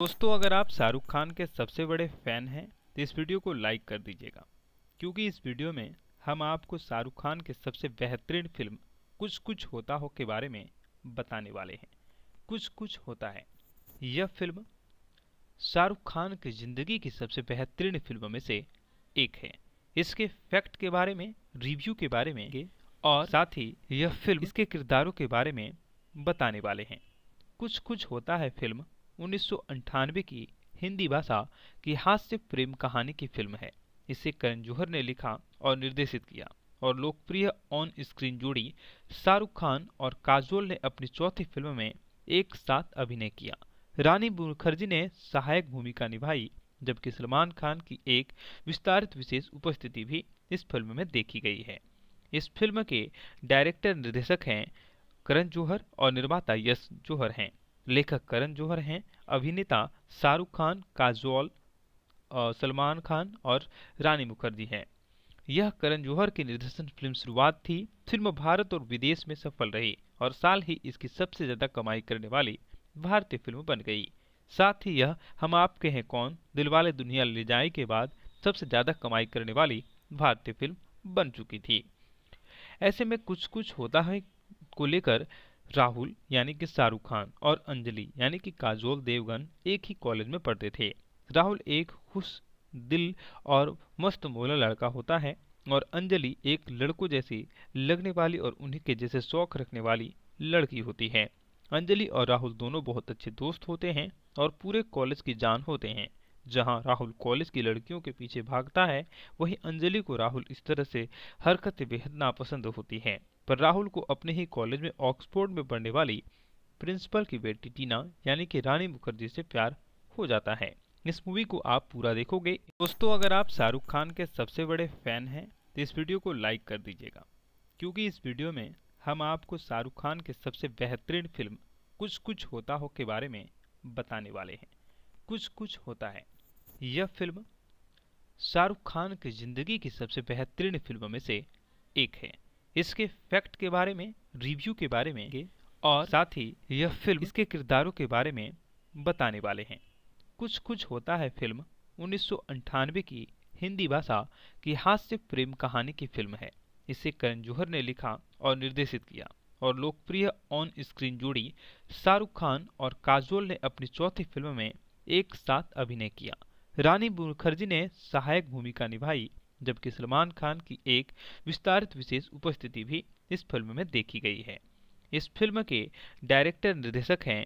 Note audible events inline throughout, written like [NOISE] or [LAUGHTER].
दोस्तों अगर आप शाहरुख खान के सबसे बड़े फैन हैं तो इस वीडियो को लाइक कर दीजिएगा क्योंकि इस वीडियो में हम आपको शाहरुख खान के सबसे बेहतरीन फिल्म कुछ कुछ होता हो के बारे में बताने वाले हैं कुछ कुछ होता है यह फिल्म शाहरुख खान की ज़िंदगी की सबसे बेहतरीन फिल्मों में से एक है इसके फैक्ट के बारे में रिव्यू के बारे में और साथ ही यह फिल्म इसके किरदारों के बारे में बताने वाले हैं कुछ कुछ होता है फिल्म उन्नीस की हिंदी भाषा की हास्य प्रेम कहानी की फिल्म है इसे करण जौहर ने लिखा और निर्देशित किया और लोकप्रिय ऑन स्क्रीन जोड़ी शाहरुख खान और काजोल ने अपनी चौथी फिल्म में एक साथ अभिनय किया रानी मुखर्जी ने सहायक भूमिका निभाई जबकि सलमान खान की एक विस्तारित विशेष उपस्थिति भी इस फिल्म में देखी गई है इस फिल्म के डायरेक्टर निर्देशक हैं करण जौहर और निर्माता यश जौहर हैं लेखक करण जौहर हैं अभिनेता शाहरुख खान काजोल सलमान खान और रानी मुखर्जी हैं यह करण जौहर की निर्देशन फिल्म शुरुआत थी फिल्म भारत और विदेश में सफल रही और साल ही इसकी सबसे ज्यादा कमाई करने वाली भारतीय फिल्म बन गई साथ ही यह हम आपके हैं कौन दिलवाले दुनिया ले जाए के बाद सबसे ज्यादा कमाई करने वाली भारतीय फिल्म बन चुकी थी ऐसे में कुछ कुछ होता है को लेकर राहुल यानी कि शाहरुख खान और अंजलि यानी कि काजोल देवगन एक ही कॉलेज में पढ़ते थे राहुल एक खुश दिल और मस्त मोला लड़का होता है और अंजलि एक लड़कों जैसी लगने वाली और उन्हीं के जैसे शौक रखने वाली लड़की होती है अंजलि और राहुल दोनों बहुत अच्छे दोस्त होते हैं और पूरे कॉलेज की जान होते हैं जहां राहुल कॉलेज की लड़कियों के पीछे भागता है वहीं अंजलि को राहुल इस तरह से हरकतें बेहद नापसंद होती है पर राहुल को अपने ही कॉलेज में ऑक्सफोर्ड में पढ़ने वाली प्रिंसिपल की बेटी टीना यानी कि रानी मुखर्जी से प्यार हो जाता है इस मूवी को आप पूरा देखोगे दोस्तों अगर आप शाहरुख खान के सबसे बड़े फैन हैं तो इस वीडियो को लाइक कर दीजिएगा क्योंकि इस वीडियो में हम आपको शाहरुख खान के सबसे बेहतरीन फिल्म कुछ कुछ होता हो के बारे में बताने वाले हैं कुछ कुछ होता है यह फिल्म शाहरुख खान की ज़िंदगी की सबसे बेहतरीन फिल्मों में से एक है इसके फैक्ट के बारे में रिव्यू के बारे में और साथ ही यह फिल्म इसके किरदारों के बारे में बताने वाले हैं कुछ कुछ होता है फिल्म उन्नीस की हिंदी भाषा की हास्य प्रेम कहानी की फिल्म है इसे करण जौहर ने लिखा और निर्देशित किया और लोकप्रिय ऑन स्क्रीन जोड़ी शाहरुख खान और काजोल ने अपनी चौथी फिल्म में एक साथ अभिनय किया रानी मुखर्जी ने सहायक भूमिका निभाई जबकि सलमान खान की एक विस्तारित विशेष उपस्थिति भी इस फिल्म में देखी गई है इस फिल्म के डायरेक्टर निर्देशक हैं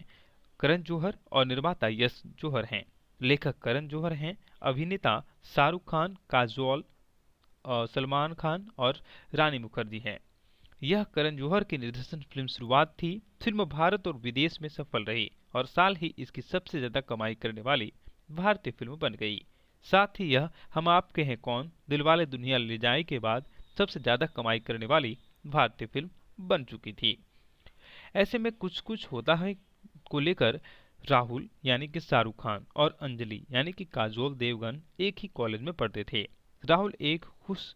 करण जौहर और निर्माता यश जौहर हैं लेखक करण जौहर हैं अभिनेता शाहरुख खान काजोल सलमान खान और रानी मुखर्जी हैं यह करण जौहर की निर्देशन फिल्म शुरुआत थी फिल्म भारत और विदेश में सफल रही और साल ही इसकी सबसे ज्यादा कमाई करने वाली भारतीय फिल्म बन गई साथ ही यह हम आपके हैं कौन दिलवाले दुनिया ले जाए के बाद सबसे ज़्यादा कमाई करने वाली भारतीय फिल्म बन चुकी थी ऐसे में कुछ कुछ होता है को लेकर राहुल यानी कि शाहरुख खान और अंजलि यानी कि काजोल देवगन एक ही कॉलेज में पढ़ते थे राहुल एक खुश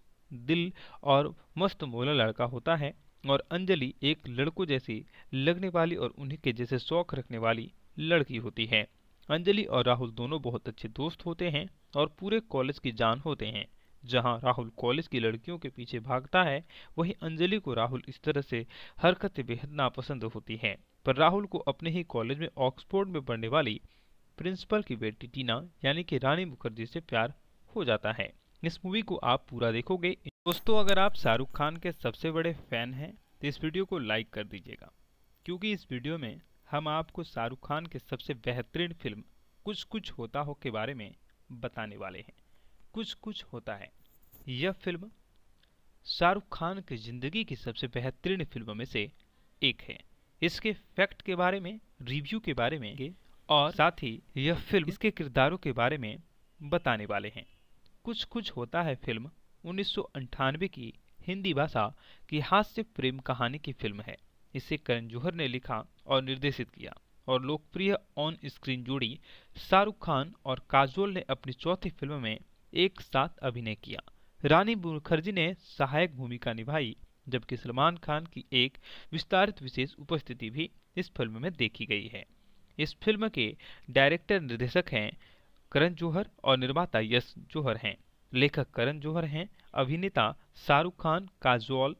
दिल और मस्त मोला लड़का होता है और अंजलि एक लड़कों जैसी लगने वाली और उन्हीं के जैसे शौक रखने वाली लड़की होती है अंजलि और राहुल दोनों बहुत अच्छे दोस्त होते हैं और पूरे कॉलेज की जान होते हैं जहां राहुल कॉलेज की लड़कियों के पीछे भागता है वहीं अंजलि को राहुल इस तरह से हरकतें बेहद नापसंद होती है पर राहुल को अपने ही कॉलेज में ऑक्सफोर्ड में पढ़ने वाली प्रिंसिपल की बेटी टीना यानी कि रानी मुखर्जी से प्यार हो जाता है इस मूवी को आप पूरा देखोगे दोस्तों अगर आप शाहरुख खान के सबसे बड़े फैन हैं तो इस वीडियो को लाइक कर दीजिएगा क्योंकि इस वीडियो में हम आपको शाहरुख खान के सबसे बेहतरीन फिल्म कुछ कुछ होता हो के बारे में बताने वाले हैं कुछ कुछ होता है यह फिल्म शाहरुख खान की ज़िंदगी की सबसे बेहतरीन फिल्मों में से एक है इसके फैक्ट के बारे में रिव्यू के बारे में और साथ ही यह [LAUGHS] फिल्म इसके किरदारों के बारे में बताने वाले हैं कुछ कुछ होता है फिल्म उन्नीस की हिंदी भाषा की हास्य प्रेम कहानी की फिल्म है इसे करण जौहर ने लिखा और निर्देशित किया और लोकप्रिय ऑन स्क्रीन जोड़ी शाहरुख खान और काजोल ने अपनी चौथी फिल्म में एक साथ अभिनय किया रानी मुखर्जी ने सहायक भूमिका निभाई जबकि सलमान खान की एक विस्तारित विशेष उपस्थिति भी इस फिल्म में देखी गई है इस फिल्म के डायरेक्टर निर्देशक हैं करण जौहर और निर्माता यश जौहर हैं लेखक करण जौहर हैं अभिनेता शाहरुख खान काजोल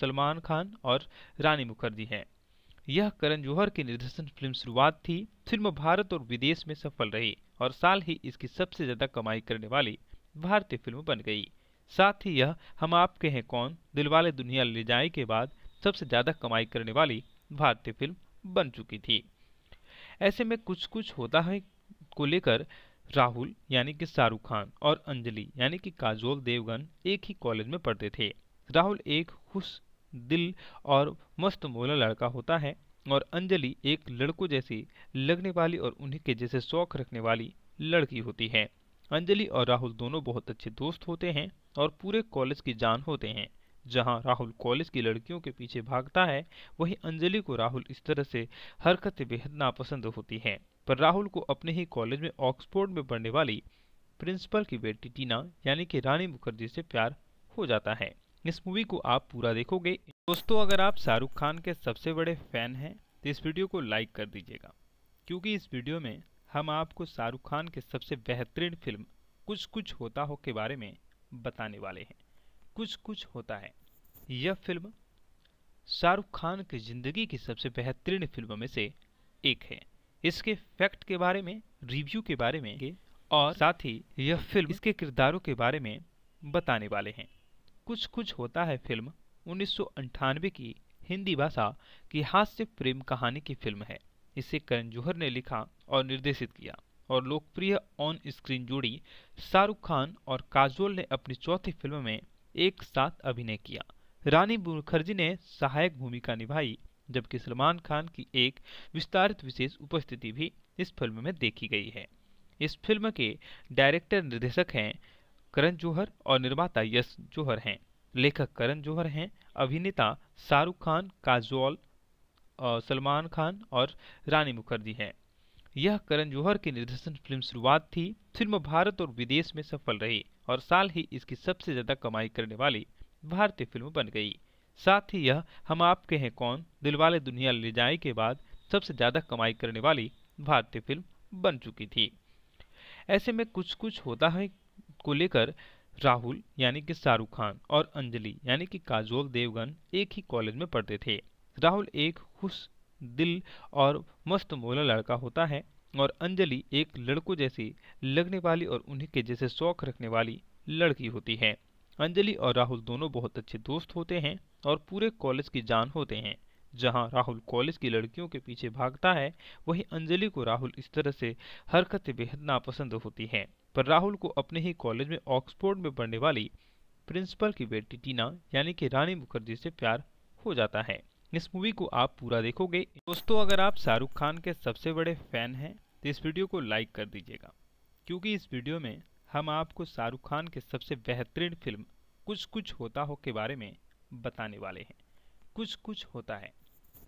सलमान खान और रानी मुखर्जी हैं यह करण जौहर की निर्देशन फिल्म शुरुआत थी फिल्म भारत और विदेश में सफल रही और साल ही इसकी सबसे ज्यादा कमाई करने वाली भारतीय फिल्म बन गई साथ ही यह हम आपके हैं कौन दिलवाले दुनिया ले जाए के बाद सबसे ज्यादा कमाई करने वाली भारतीय फिल्म बन चुकी थी ऐसे में कुछ कुछ होता है को लेकर राहुल यानी कि शाहरुख खान और अंजलि यानी कि काजोल देवगन एक ही कॉलेज में पढ़ते थे राहुल एक खुश दिल और मस्त मोला लड़का होता है और अंजलि एक लड़कों जैसी लगने वाली और उन्हीं के जैसे शौक रखने वाली लड़की होती है अंजलि और राहुल दोनों बहुत अच्छे दोस्त होते हैं और पूरे कॉलेज की जान होते हैं जहां राहुल कॉलेज की लड़कियों के पीछे भागता है वहीं अंजलि को राहुल इस तरह से हरकतें बेहद नापसंद होती है पर राहुल को अपने ही कॉलेज में ऑक्सफोर्ड में पढ़ने वाली प्रिंसिपल की बेटी टीना यानी कि रानी मुखर्जी से प्यार हो जाता है इस मूवी को आप पूरा देखोगे दोस्तों अगर आप शाहरुख खान के सबसे बड़े फैन हैं तो इस वीडियो को लाइक कर दीजिएगा क्योंकि इस वीडियो में हम आपको शाहरुख खान के सबसे बेहतरीन फिल्म कुछ कुछ होता हो के बारे में बताने वाले हैं कुछ कुछ होता है यह फिल्म शाहरुख खान की ज़िंदगी की सबसे बेहतरीन फिल्मों में से एक है इसके फैक्ट के बारे में रिव्यू के बारे में और साथ ही यह फिल्म इसके किरदारों के बारे में बताने वाले हैं कुछ कुछ होता है फिल्म उन्नीस की हिंदी भाषा की हास्य प्रेम कहानी की फिल्म है इसे करण जौहर ने लिखा और निर्देशित किया और लोकप्रिय ऑन स्क्रीन जोड़ी शाहरुख खान और काजोल ने अपनी चौथी फिल्म में एक साथ अभिनय किया रानी मुखर्जी ने सहायक भूमिका निभाई जबकि सलमान खान की एक विस्तारित विशेष उपस्थिति भी इस फिल्म में देखी गई है इस फिल्म के डायरेक्टर निर्देशक हैं करण जौहर और निर्माता यश जौहर हैं लेखक करण जौहर हैं अभिनेता शाहरुख खान काजोल सलमान खान और रानी मुखर्जी हैं यह करण जौहर की निर्देशन फिल्म शुरुआत थी फिल्म भारत और विदेश में सफल रही और साल ही इसकी सबसे ज़्यादा कमाई करने वाली भारतीय फिल्म बन गई साथ ही यह हम आपके हैं कौन दिलवाले दुनिया ले जाए के बाद सबसे ज़्यादा कमाई करने वाली भारतीय फिल्म बन चुकी थी ऐसे में कुछ कुछ होता है को लेकर राहुल यानी कि शाहरुख खान और अंजलि यानी कि काजोल देवगन एक ही कॉलेज में पढ़ते थे राहुल एक खुश दिल और मस्त मोला लड़का होता है और अंजलि एक लड़कों जैसी लगने वाली और उन्हीं के जैसे शौक रखने वाली लड़की होती है अंजलि और राहुल दोनों बहुत अच्छे दोस्त होते हैं और पूरे कॉलेज की जान होते हैं जहां राहुल कॉलेज की लड़कियों के पीछे भागता है वहीं अंजलि को राहुल इस तरह से हरकतें बेहद नापसंद होती हैं पर राहुल को अपने ही कॉलेज में ऑक्सफोर्ड में पढ़ने वाली प्रिंसिपल की बेटी टीना यानी कि रानी मुखर्जी से प्यार हो जाता है इस मूवी को आप पूरा देखोगे दोस्तों अगर आप शाहरुख खान के सबसे बड़े फैन हैं तो इस वीडियो को लाइक कर दीजिएगा क्योंकि इस वीडियो में हम आपको शाहरुख खान के सबसे बेहतरीन फिल्म कुछ कुछ होता हो के बारे में बताने वाले हैं कुछ कुछ होता है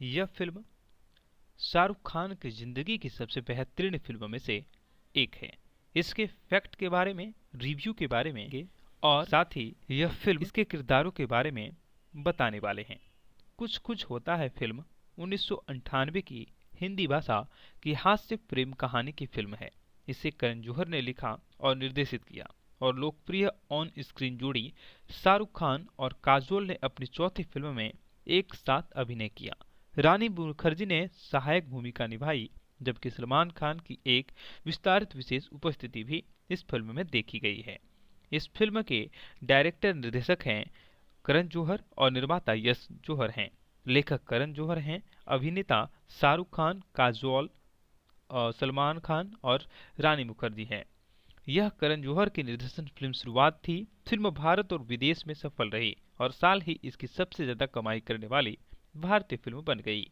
यह फिल्म शाहरुख खान की ज़िंदगी की सबसे बेहतरीन फिल्मों में से एक है इसके फैक्ट के बारे में रिव्यू के बारे में और साथ ही यह फिल्म इसके किरदारों के बारे में बताने वाले हैं कुछ कुछ होता है फिल्म उन्नीस की हिंदी भाषा की हास्य प्रेम कहानी की फिल्म है इसे करण जौहर ने लिखा और निर्देशित किया और लोकप्रिय ऑन स्क्रीन जोड़ी शाहरुख खान और काजोल ने अपनी चौथी फिल्म में एक साथ अभिनय किया रानी मुखर्जी ने सहायक भूमिका निभाई जबकि सलमान खान की एक विस्तारित विशेष उपस्थिति भी इस फिल्म में देखी गई है इस फिल्म के डायरेक्टर निर्देशक हैं करण जौहर और निर्माता यश जौहर हैं लेखक करण जौहर हैं अभिनेता शाहरुख खान काजोल सलमान खान और रानी मुखर्जी हैं यह करण जौहर की निर्देशन फिल्म शुरुआत थी फिल्म भारत और विदेश में सफल रही और साल ही इसकी सबसे ज़्यादा कमाई करने वाली भारतीय फिल्म बन गई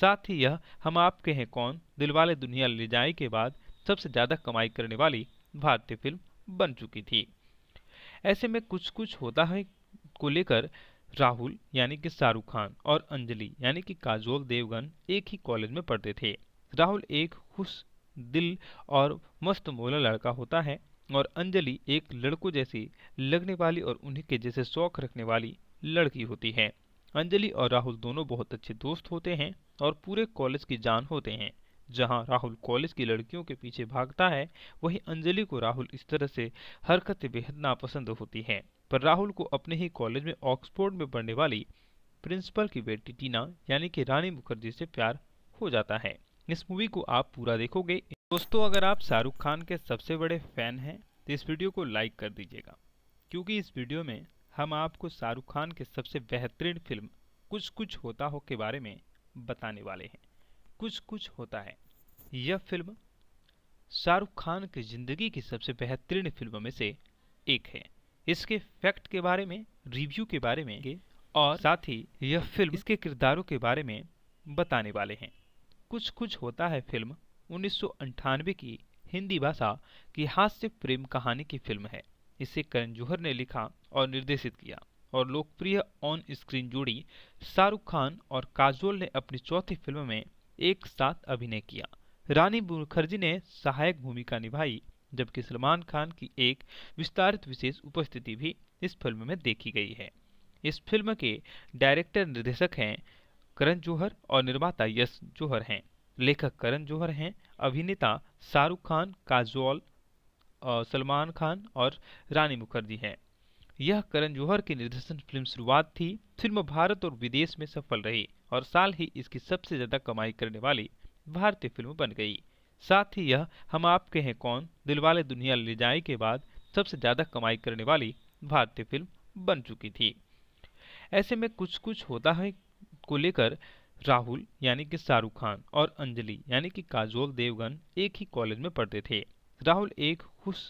साथ ही यह हम आपके हैं कौन दिलवाले दुनिया ले जाए के बाद सबसे ज़्यादा कमाई करने वाली भारतीय फिल्म बन चुकी थी ऐसे में कुछ कुछ होता है को लेकर राहुल यानी कि शाहरुख खान और अंजलि यानी कि काजोल देवगन एक ही कॉलेज में पढ़ते थे राहुल एक खुश दिल और मस्त मोला लड़का होता है और अंजलि एक लड़कों जैसी लगने वाली और उन्हीं के जैसे शौक रखने वाली लड़की होती है अंजलि और राहुल दोनों बहुत अच्छे दोस्त होते हैं और पूरे कॉलेज की जान होते हैं जहां राहुल कॉलेज की लड़कियों के पीछे भागता है वहीं अंजलि को राहुल इस तरह से हरकतें बेहद नापसंद होती हैं पर राहुल को अपने ही कॉलेज में ऑक्सफोर्ड में पढ़ने वाली प्रिंसिपल की बेटी टीना यानी कि रानी मुखर्जी से प्यार हो जाता है इस मूवी को आप पूरा देखोगे दोस्तों अगर आप शाहरुख खान के सबसे बड़े फैन हैं तो इस वीडियो को लाइक कर दीजिएगा क्योंकि इस वीडियो में हम आपको शाहरुख खान के सबसे बेहतरीन फिल्म कुछ कुछ होता हो के बारे में बताने वाले हैं कुछ कुछ होता है यह फिल्म शाहरुख खान की ज़िंदगी की सबसे बेहतरीन फिल्मों में से एक है इसके फैक्ट के बारे में रिव्यू के बारे में और साथ ही यह फिल्म इसके किरदारों के बारे में बताने वाले हैं कुछ कुछ होता है फिल्म उन्नीस की हिंदी भाषा की हास्य प्रेम कहानी की फिल्म है इसे करण जौहर ने लिखा और निर्देशित किया और लोकप्रिय ऑन स्क्रीन जोड़ी शाहरुख खान और काजोल ने अपनी चौथी फिल्म में एक साथ अभिनय किया रानी मुखर्जी ने सहायक भूमिका निभाई जबकि सलमान खान की एक विस्तारित विशेष उपस्थिति भी इस फिल्म में देखी गई है इस फिल्म के डायरेक्टर निर्देशक हैं करण जौहर और निर्माता यश जौहर हैं लेखक करण जौहर हैं अभिनेता शाहरुख खान काजोल सलमान खान और रानी मुखर्जी हैं यह करण जौहर की निर्देशन फिल्म शुरुआत थी फिल्म भारत और विदेश में सफल रही और साल ही इसकी सबसे ज्यादा कमाई करने वाली भारतीय फिल्म बन गई साथ ही यह हम आपके हैं कौन दिलवाले दुनिया ले जाए के बाद सबसे ज्यादा कमाई करने वाली भारतीय फिल्म बन चुकी थी ऐसे में कुछ कुछ होता है को लेकर राहुल यानी कि शाहरुख खान और अंजलि यानी कि काजोल देवगन एक ही कॉलेज में पढ़ते थे राहुल एक खुश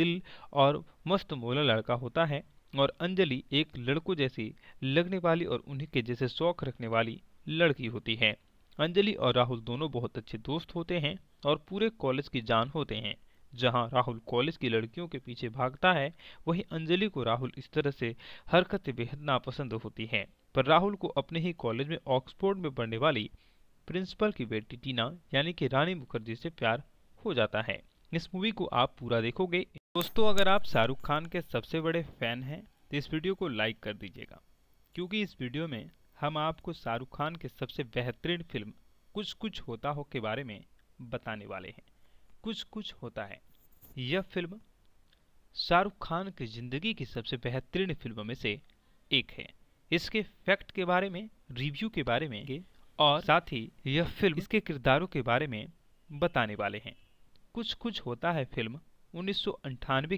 दिल और मस्त मोला लड़का होता है और अंजलि एक लड़कों जैसी लगने वाली और उन्हीं के जैसे शौक रखने वाली लड़की होती है अंजलि और राहुल दोनों बहुत अच्छे दोस्त होते हैं और पूरे कॉलेज की जान होते हैं जहां राहुल कॉलेज की लड़कियों के पीछे भागता है वहीं अंजलि को राहुल इस तरह से हरकत बेहद नापसंद होती है पर राहुल को अपने ही कॉलेज में ऑक्सफोर्ड में पढ़ने वाली प्रिंसिपल की बेटी टीना यानी कि रानी मुखर्जी से प्यार हो जाता है इस मूवी को आप पूरा देखोगे दोस्तों अगर आप शाहरुख खान के सबसे बड़े फैन हैं तो इस वीडियो को लाइक कर दीजिएगा क्योंकि इस वीडियो में हम आपको शाहरुख खान के सबसे बेहतरीन फिल्म कुछ कुछ होता हो के बारे में बताने वाले हैं कुछ कुछ होता है यह फिल्म शाहरुख खान की ज़िंदगी की सबसे बेहतरीन फिल्मों में से एक है इसके फैक्ट के बारे में रिव्यू के बारे में और साथ ही यह फिल्म इसके किरदारों के बारे में बताने वाले हैं कुछ कुछ होता है फिल्म उन्नीस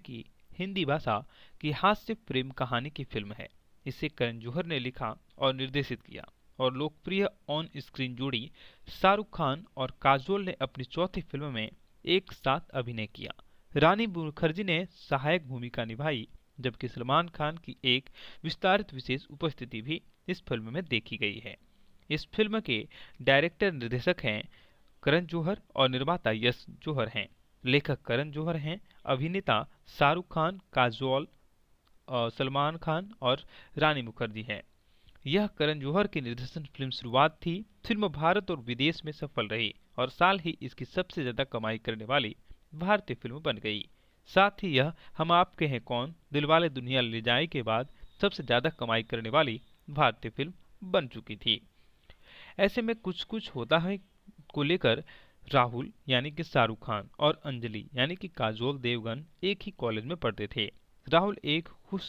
की हिंदी भाषा की हास्य प्रेम कहानी की फिल्म है इसे करण जौहर ने लिखा और निर्देशित किया और लोकप्रिय ऑन स्क्रीन जोड़ी शाहरुख खान और काजोल ने अपनी चौथी फिल्म में एक साथ अभिनय किया रानी मुखर्जी ने सहायक भूमिका निभाई जबकि सलमान खान की एक विस्तारित विशेष उपस्थिति भी इस फिल्म में देखी गई है इस फिल्म के डायरेक्टर निर्देशक हैं करण जौहर और निर्माता यश जौहर हैं लेखक करण जौहर हैं अभिनेता शाहरुख खान काजोल सलमान खान और रानी मुखर्जी हैं यह करण जौहर की निर्देशन फिल्म शुरुआत थी फिल्म भारत और विदेश में सफल रही और साल ही इसकी सबसे ज्यादा कमाई करने वाली भारतीय फिल्म बन गई साथ ही यह हम आपके हैं कौन दिलवाले दुनिया ले जाए के बाद सबसे ज्यादा कमाई करने वाली भारतीय फिल्म बन चुकी थी ऐसे में कुछ कुछ होता है को लेकर राहुल यानी कि शाहरुख खान और अंजलि यानी कि काजोल देवगन एक ही कॉलेज में पढ़ते थे राहुल एक खुश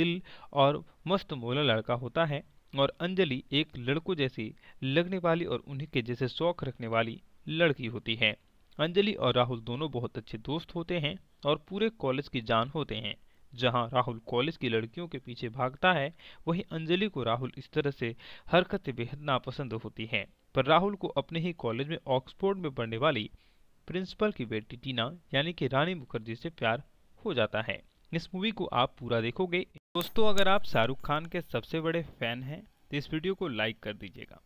दिल और मस्त मोला लड़का होता है और अंजलि एक लड़कों जैसी लगने वाली और उन्हीं के जैसे शौक रखने वाली लड़की होती है अंजलि और राहुल दोनों बहुत अच्छे दोस्त होते हैं और पूरे कॉलेज की जान होते हैं जहां राहुल कॉलेज की लड़कियों के पीछे भागता है वहीं अंजलि को राहुल इस तरह से हरकतें बेहद नापसंद होती है पर राहुल को अपने ही कॉलेज में ऑक्सफोर्ड में पढ़ने वाली प्रिंसिपल की बेटी टीना यानी कि रानी मुखर्जी से प्यार हो जाता है इस मूवी को आप पूरा देखोगे दोस्तों अगर आप शाहरुख खान के सबसे बड़े फैन हैं तो इस वीडियो को लाइक कर दीजिएगा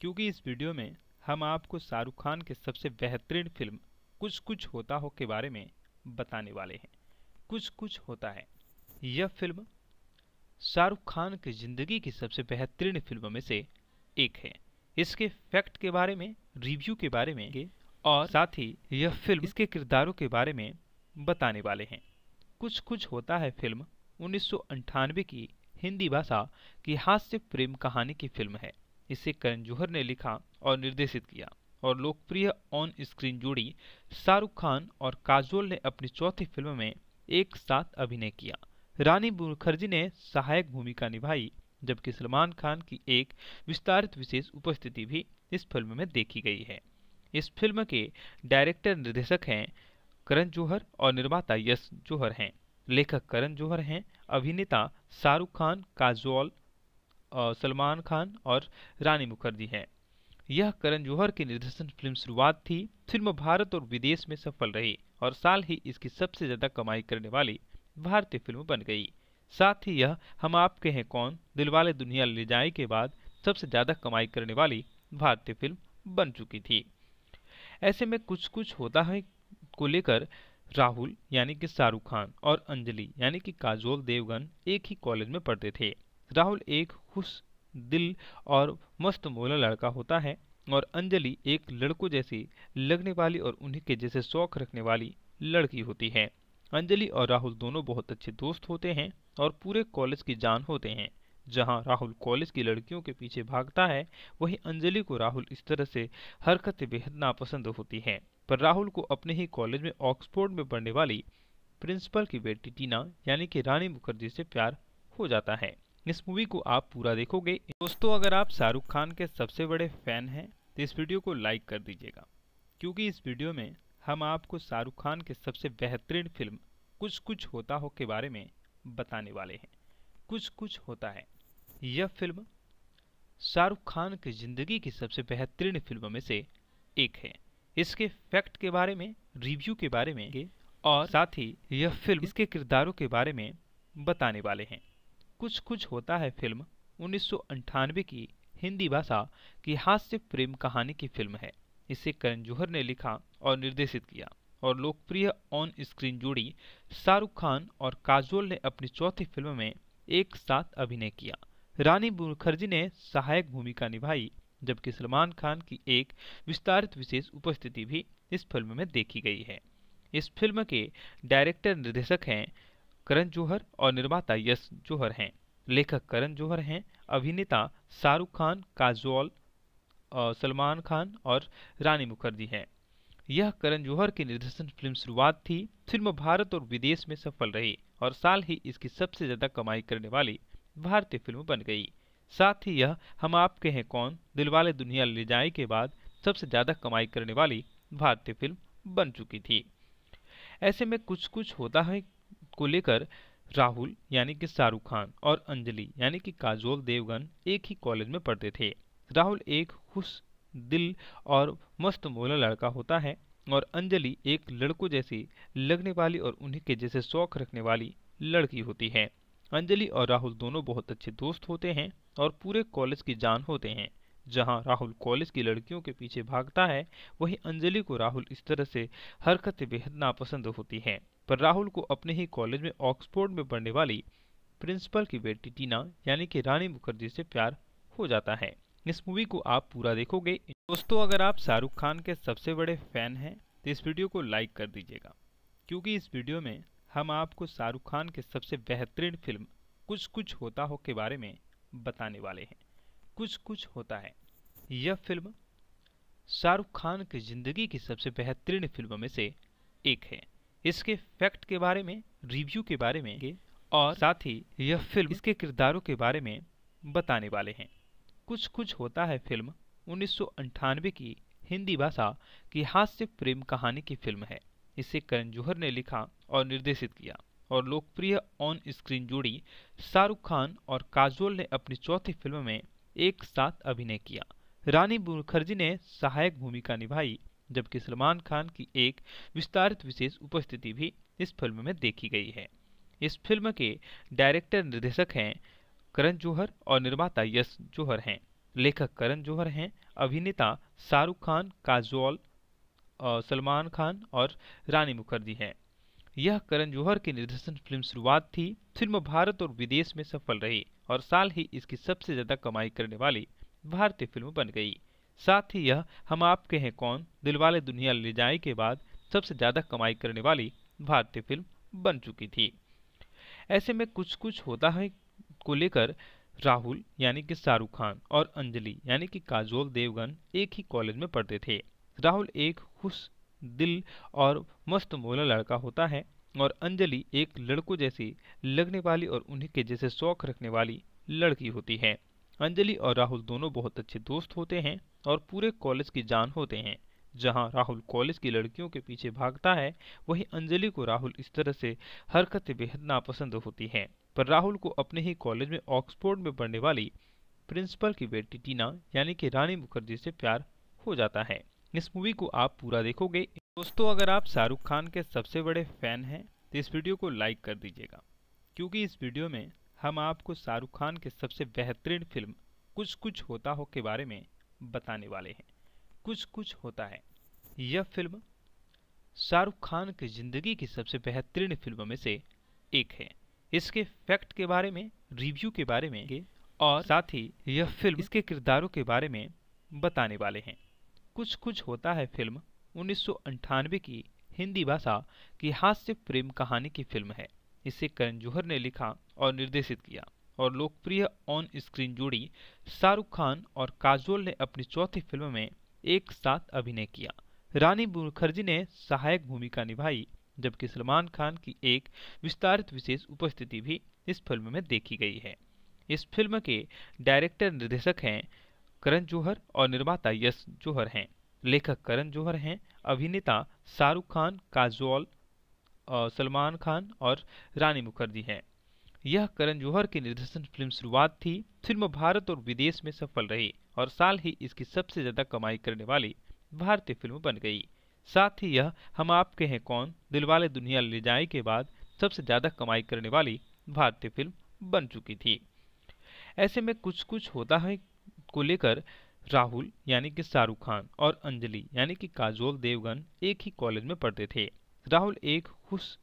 क्योंकि इस वीडियो में हम आपको शाहरुख खान के सबसे बेहतरीन फिल्म कुछ कुछ होता हो के बारे में बताने वाले हैं कुछ कुछ होता है यह फिल्म शाहरुख खान की ज़िंदगी की सबसे बेहतरीन फिल्मों में से एक है इसके फैक्ट के बारे में रिव्यू के बारे में और साथ ही यह फिल्म इसके किरदारों के बारे में बताने वाले हैं कुछ कुछ होता है फिल्म उन्नीस की हिंदी भाषा की हास्य प्रेम कहानी की फिल्म है इसे करण जौहर ने लिखा और निर्देशित किया और लोकप्रिय ऑन स्क्रीन जोड़ी शाहरुख खान और काजोल ने अपनी चौथी फिल्म में एक साथ अभिनय किया रानी मुखर्जी ने सहायक भूमिका निभाई जबकि सलमान खान की एक विस्तारित विशेष उपस्थिति भी इस फिल्म में देखी गई है इस फिल्म के डायरेक्टर निर्देशक हैं करण जौहर और निर्माता यश जौहर हैं लेखक करण जौहर हैं अभिनेता शाहरुख खान काजोल सलमान खान और रानी मुखर्जी हैं यह करण जौहर की निर्देशन फिल्म शुरुआत थी फिल्म भारत और विदेश में सफल रही और साल ही इसकी सबसे ज़्यादा कमाई करने वाली भारतीय फिल्म बन गई साथ ही यह हम आपके हैं कौन दिलवाले दुनिया ले जाए के बाद सबसे ज़्यादा कमाई करने वाली भारतीय फिल्म बन चुकी थी ऐसे में कुछ कुछ होता है को लेकर राहुल यानी कि शाहरुख खान और अंजलि यानी कि काजोल देवगन एक ही कॉलेज में पढ़ते थे राहुल एक खुश दिल और मस्त मोला लड़का होता है और अंजलि एक लड़कों जैसी लगने वाली और उन्हीं के जैसे शौक रखने वाली लड़की होती है अंजलि और राहुल दोनों बहुत अच्छे दोस्त होते हैं और पूरे कॉलेज की जान होते हैं जहां राहुल कॉलेज की लड़कियों के पीछे भागता है वहीं अंजलि को राहुल इस तरह से हरकत बेहद नापसंद होती है पर राहुल को अपने ही कॉलेज में ऑक्सफोर्ड में पढ़ने वाली प्रिंसिपल की बेटी टीना यानी कि रानी मुखर्जी से प्यार हो जाता है इस मूवी को आप पूरा देखोगे दोस्तों अगर आप शाहरुख खान के सबसे बड़े फैन हैं तो इस वीडियो को लाइक कर दीजिएगा क्योंकि इस वीडियो में हम आपको शाहरुख खान के सबसे बेहतरीन फिल्म कुछ कुछ होता हो के बारे में बताने वाले हैं कुछ कुछ होता है यह फिल्म शाहरुख खान की ज़िंदगी की सबसे बेहतरीन फिल्मों में से एक है इसके फैक्ट के बारे में रिव्यू के बारे में और साथ ही यह फिल्म इसके किरदारों के बारे में बताने वाले हैं कुछ कुछ होता है फिल्म उन्नीस की हिंदी भाषा की हास्य प्रेम कहानी की फिल्म है इसे करण जौहर ने लिखा और निर्देशित किया और लोकप्रिय ऑन स्क्रीन जोड़ी शाहरुख खान और काजोल ने अपनी चौथी फिल्म में एक साथ अभिनय किया रानी मुखर्जी ने सहायक भूमिका निभाई जबकि सलमान खान की एक विस्तारित विशेष उपस्थिति भी इस फिल्म में देखी गई है इस फिल्म के डायरेक्टर निर्देशक हैं करण जौहर और निर्माता यश जौहर हैं लेखक करण जौहर हैं अभिनेता शाहरुख खान काजोल सलमान खान और रानी मुखर्जी हैं यह करण जौहर की निर्देशन फिल्म शुरुआत थी फिल्म भारत और विदेश में सफल रही और साल ही इसकी सबसे ज्यादा कमाई करने वाली भारतीय फिल्म बन गई साथ ही यह हम आपके हैं कौन दिलवाले दुनिया ले जाए के बाद सबसे ज्यादा कमाई करने वाली भारतीय फिल्म बन चुकी थी ऐसे में कुछ कुछ होता है को लेकर राहुल यानी कि शाहरुख खान और अंजलि यानी कि काजोल देवगन एक ही कॉलेज में पढ़ते थे राहुल एक खुश दिल और मस्त मोला लड़का होता है और अंजलि एक लड़कों जैसी लगने वाली और उन्हीं के जैसे शौक रखने वाली लड़की होती है अंजलि और राहुल दोनों बहुत अच्छे दोस्त होते हैं और पूरे कॉलेज की जान होते हैं जहां राहुल कॉलेज की लड़कियों के पीछे भागता है वहीं अंजलि को राहुल इस तरह से हरकतें बेहद नापसंद होती है पर राहुल को अपने ही कॉलेज में ऑक्सफोर्ड में पढ़ने वाली प्रिंसिपल की बेटी टीना यानी कि रानी मुखर्जी से प्यार हो जाता है इस मूवी को आप पूरा देखोगे दोस्तों अगर आप शाहरुख खान के सबसे बड़े फैन हैं तो इस वीडियो को लाइक कर दीजिएगा क्योंकि इस वीडियो में हम आपको शाहरुख खान के सबसे बेहतरीन फिल्म कुछ कुछ होता हो के बारे में बताने वाले हैं कुछ कुछ होता है यह फिल्म शाहरुख खान की ज़िंदगी की सबसे बेहतरीन फिल्मों में से एक है इसके फैक्ट के बारे में रिव्यू के बारे में और साथ ही यह फिल्म इसके किरदारों के बारे में बताने वाले हैं कुछ कुछ होता है फिल्म उन्नीस की हिंदी भाषा की हास्य प्रेम कहानी की फिल्म है इसे करण जौहर ने लिखा और निर्देशित किया और लोकप्रिय ऑन स्क्रीन जोड़ी शाहरुख खान और काजोल ने अपनी चौथी फिल्म में एक साथ अभिनय किया रानी मुखर्जी ने सहायक भूमिका निभाई जबकि सलमान खान की एक विस्तारित विशेष उपस्थिति भी इस फिल्म में देखी गई है इस फिल्म के डायरेक्टर निर्देशक हैं करण जौहर और निर्माता यश जौहर हैं लेखक करण जौहर हैं अभिनेता शाहरुख खान काजोल सलमान खान और रानी मुखर्जी हैं यह करण जौहर की निर्देशन फिल्म शुरुआत थी फिल्म भारत और विदेश में सफल रही और साल ही इसकी सबसे ज्यादा कमाई करने वाली भारतीय फिल्म बन गई साथ ही यह हम आपके हैं कौन दिलवाले दुनिया ले जाए के बाद सबसे ज्यादा कमाई करने वाली भारतीय फिल्म बन चुकी थी ऐसे में कुछ कुछ होता है को लेकर राहुल यानी कि शाहरुख खान और अंजलि यानी कि काजोल देवगन एक ही कॉलेज में पढ़ते थे राहुल एक खुश दिल और मस्त मोला लड़का होता है और अंजलि एक लड़कों जैसी लगने वाली और उन्हीं के जैसे शौक रखने वाली लड़की होती है अंजलि और राहुल दोनों बहुत अच्छे दोस्त होते हैं और पूरे कॉलेज की जान होते हैं जहां राहुल कॉलेज की लड़कियों के पीछे भागता है वहीं अंजलि को राहुल इस तरह से हरकतें बेहद नापसंद होती हैं पर राहुल को अपने ही कॉलेज में ऑक्सफोर्ड में पढ़ने वाली प्रिंसिपल की बेटी टीना यानी कि रानी मुखर्जी से प्यार हो जाता है इस मूवी को आप पूरा देखोगे दोस्तों अगर आप शाहरुख खान के सबसे बड़े फैन हैं तो इस वीडियो को लाइक कर दीजिएगा क्योंकि इस वीडियो में हम आपको शाहरुख खान के सबसे बेहतरीन फिल्म कुछ कुछ होता हो के बारे में बताने वाले हैं कुछ कुछ होता है यह फिल्म शाहरुख खान की ज़िंदगी की सबसे बेहतरीन फिल्मों में से एक है इसके फैक्ट के बारे में रिव्यू के बारे में और साथ ही यह फिल्म इसके किरदारों के बारे में बताने वाले हैं कुछ कुछ होता है फिल्म उन्नीस की हिंदी भाषा की हास्य प्रेम कहानी की फिल्म है इसे करण जौहर ने लिखा और निर्देशित किया और लोकप्रिय ऑन स्क्रीन जोड़ी शाहरुख खान और काजोल ने अपनी चौथी फिल्म में एक साथ अभिनय किया रानी मुखर्जी ने सहायक भूमिका निभाई जबकि सलमान खान की एक विस्तारित विशेष उपस्थिति भी इस फिल्म में देखी गई है इस फिल्म के डायरेक्टर निर्देशक हैं करण जौहर और निर्माता यश जौहर हैं लेखक करण जौहर हैं अभिनेता शाहरुख खान काजोल सलमान खान और रानी मुखर्जी हैं यह करण जौहर की निर्देशन फिल्म शुरुआत थी फिल्म भारत और विदेश में सफल रही और साल ही इसकी सबसे ज़्यादा कमाई करने वाली भारतीय फिल्म बन गई साथ ही यह हम आपके हैं कौन दिलवाले दुनिया ले जाए के बाद सबसे ज़्यादा कमाई करने वाली भारतीय फिल्म बन चुकी थी ऐसे में कुछ कुछ होता है को लेकर राहुल यानी कि शाहरुख खान और अंजलि यानी कि काजोल देवगन एक ही कॉलेज में पढ़ते थे राहुल एक खुश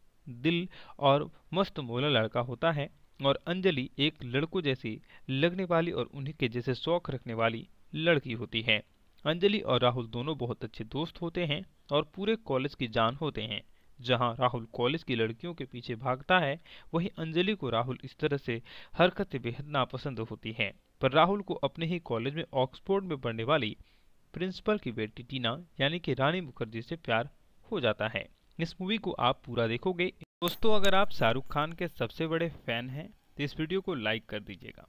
दिल और मस्त मोला लड़का होता है और अंजलि एक लड़कों जैसी लगने वाली और उन्हीं के जैसे शौक रखने वाली लड़की होती है अंजलि और राहुल दोनों बहुत अच्छे दोस्त होते हैं और पूरे कॉलेज की जान होते हैं जहां राहुल कॉलेज की लड़कियों के पीछे भागता है वहीं अंजलि को राहुल इस तरह से हरकतें बेहद नापसंद होती हैं पर राहुल को अपने ही कॉलेज में ऑक्सफोर्ड में पढ़ने वाली प्रिंसिपल की बेटी टीना यानी कि रानी मुखर्जी से प्यार हो जाता है इस मूवी को आप पूरा देखोगे दोस्तों अगर आप शाहरुख खान के सबसे बड़े फैन हैं तो इस वीडियो को लाइक कर दीजिएगा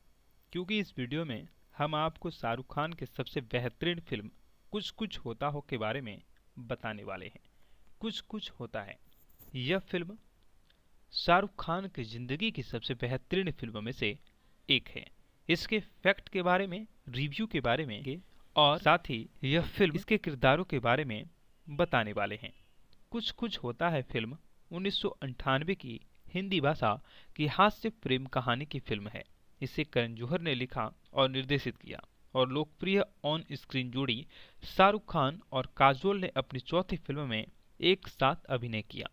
क्योंकि इस वीडियो में हम आपको शाहरुख खान के सबसे बेहतरीन फिल्म कुछ कुछ होता हो के बारे में बताने वाले हैं कुछ कुछ होता है यह फिल्म शाहरुख खान की ज़िंदगी की सबसे बेहतरीन फिल्मों में से एक है इसके फैक्ट के बारे में रिव्यू के बारे में और साथ ही यह फिल्म इसके किरदारों के बारे में बताने वाले हैं कुछ कुछ होता है फिल्म उन्नीस की हिंदी भाषा की हास्य प्रेम कहानी की फिल्म है इसे करण जौहर ने लिखा और निर्देशित किया और लोकप्रिय ऑन स्क्रीन जोड़ी शाहरुख खान और काजोल ने अपनी चौथी फिल्म में एक साथ अभिनय किया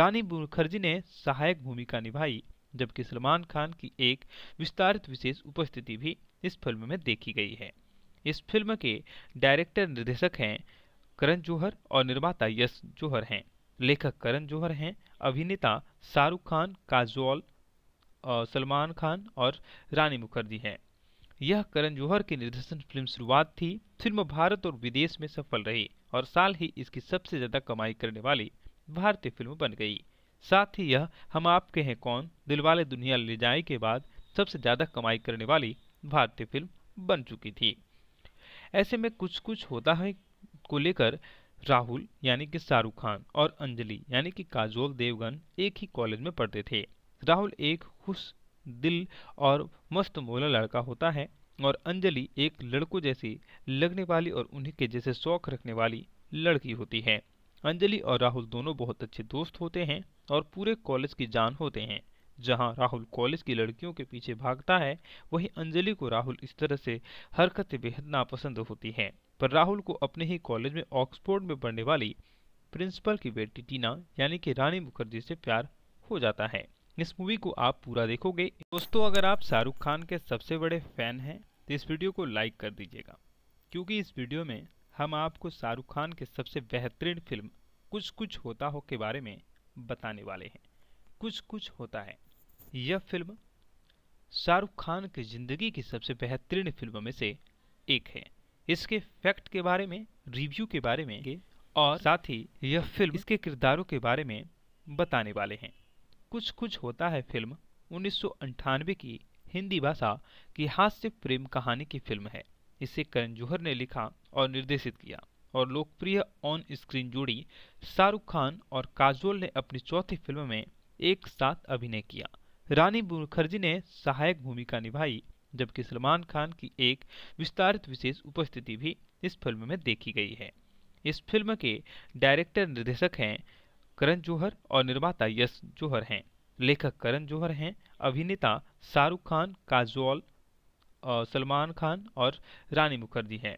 रानी मुखर्जी ने सहायक भूमिका निभाई जबकि सलमान खान की एक विस्तारित विशेष उपस्थिति भी इस फिल्म में देखी गई है इस फिल्म के डायरेक्टर निर्देशक हैं करण जौहर और निर्माता यश जौहर हैं लेखक करण जौहर हैं अभिनेता शाहरुख खान काजोल सलमान खान और रानी मुखर्जी हैं यह करण जौहर की निर्देशन फिल्म शुरुआत थी फिल्म भारत और विदेश में सफल रही और साल ही इसकी सबसे ज्यादा कमाई करने वाली भारतीय फिल्म बन गई साथ ही यह हम आपके हैं कौन दिलवाले दुनिया ले जाए के बाद सबसे ज्यादा कमाई करने वाली भारतीय फिल्म बन चुकी थी ऐसे में कुछ कुछ होता है को लेकर राहुल यानी कि शाहरुख खान और अंजलि यानी कि काजोल देवगन एक ही कॉलेज में पढ़ते थे राहुल एक खुश दिल और मस्त मोला लड़का होता है और अंजलि एक लड़कों जैसी लगने वाली और उन्हीं के जैसे शौक रखने वाली लड़की होती है अंजलि और राहुल दोनों बहुत अच्छे दोस्त होते हैं और पूरे कॉलेज की जान होते हैं जहां राहुल कॉलेज की लड़कियों के पीछे भागता है वहीं अंजलि को राहुल इस तरह से हरकत बेहद नापसंद होती है पर राहुल को अपने ही कॉलेज में ऑक्सफोर्ड में पढ़ने वाली प्रिंसिपल की बेटी टीना यानी कि रानी मुखर्जी से प्यार हो जाता है इस मूवी को आप पूरा देखोगे दोस्तों अगर आप शाहरुख खान के सबसे बड़े फैन हैं तो इस वीडियो को लाइक कर दीजिएगा क्योंकि इस वीडियो में हम आपको शाहरुख खान के सबसे बेहतरीन फिल्म कुछ कुछ होता हो के बारे में बताने वाले हैं कुछ कुछ होता है यह फिल्म शाहरुख खान की ज़िंदगी की सबसे बेहतरीन फिल्मों में से एक है इसके फैक्ट के बारे में रिव्यू के बारे में और साथ ही यह फिल्म इसके किरदारों के बारे में बताने वाले हैं कुछ कुछ होता है फिल्म उन्नीस की हिंदी भाषा की हास्य प्रेम कहानी की फिल्म है इसे करण जौहर ने लिखा और निर्देशित किया और लोकप्रिय ऑन स्क्रीन जोड़ी शाहरुख खान और काजोल ने अपनी चौथी फिल्म में एक साथ अभिनय किया रानी मुखर्जी ने सहायक भूमिका निभाई जबकि सलमान खान की एक विस्तारित विशेष उपस्थिति भी इस फिल्म में देखी गई है इस फिल्म के डायरेक्टर निर्देशक हैं करण जौहर और निर्माता यश जौहर हैं लेखक करण जौहर हैं अभिनेता शाहरुख खान काजोल सलमान खान और रानी मुखर्जी हैं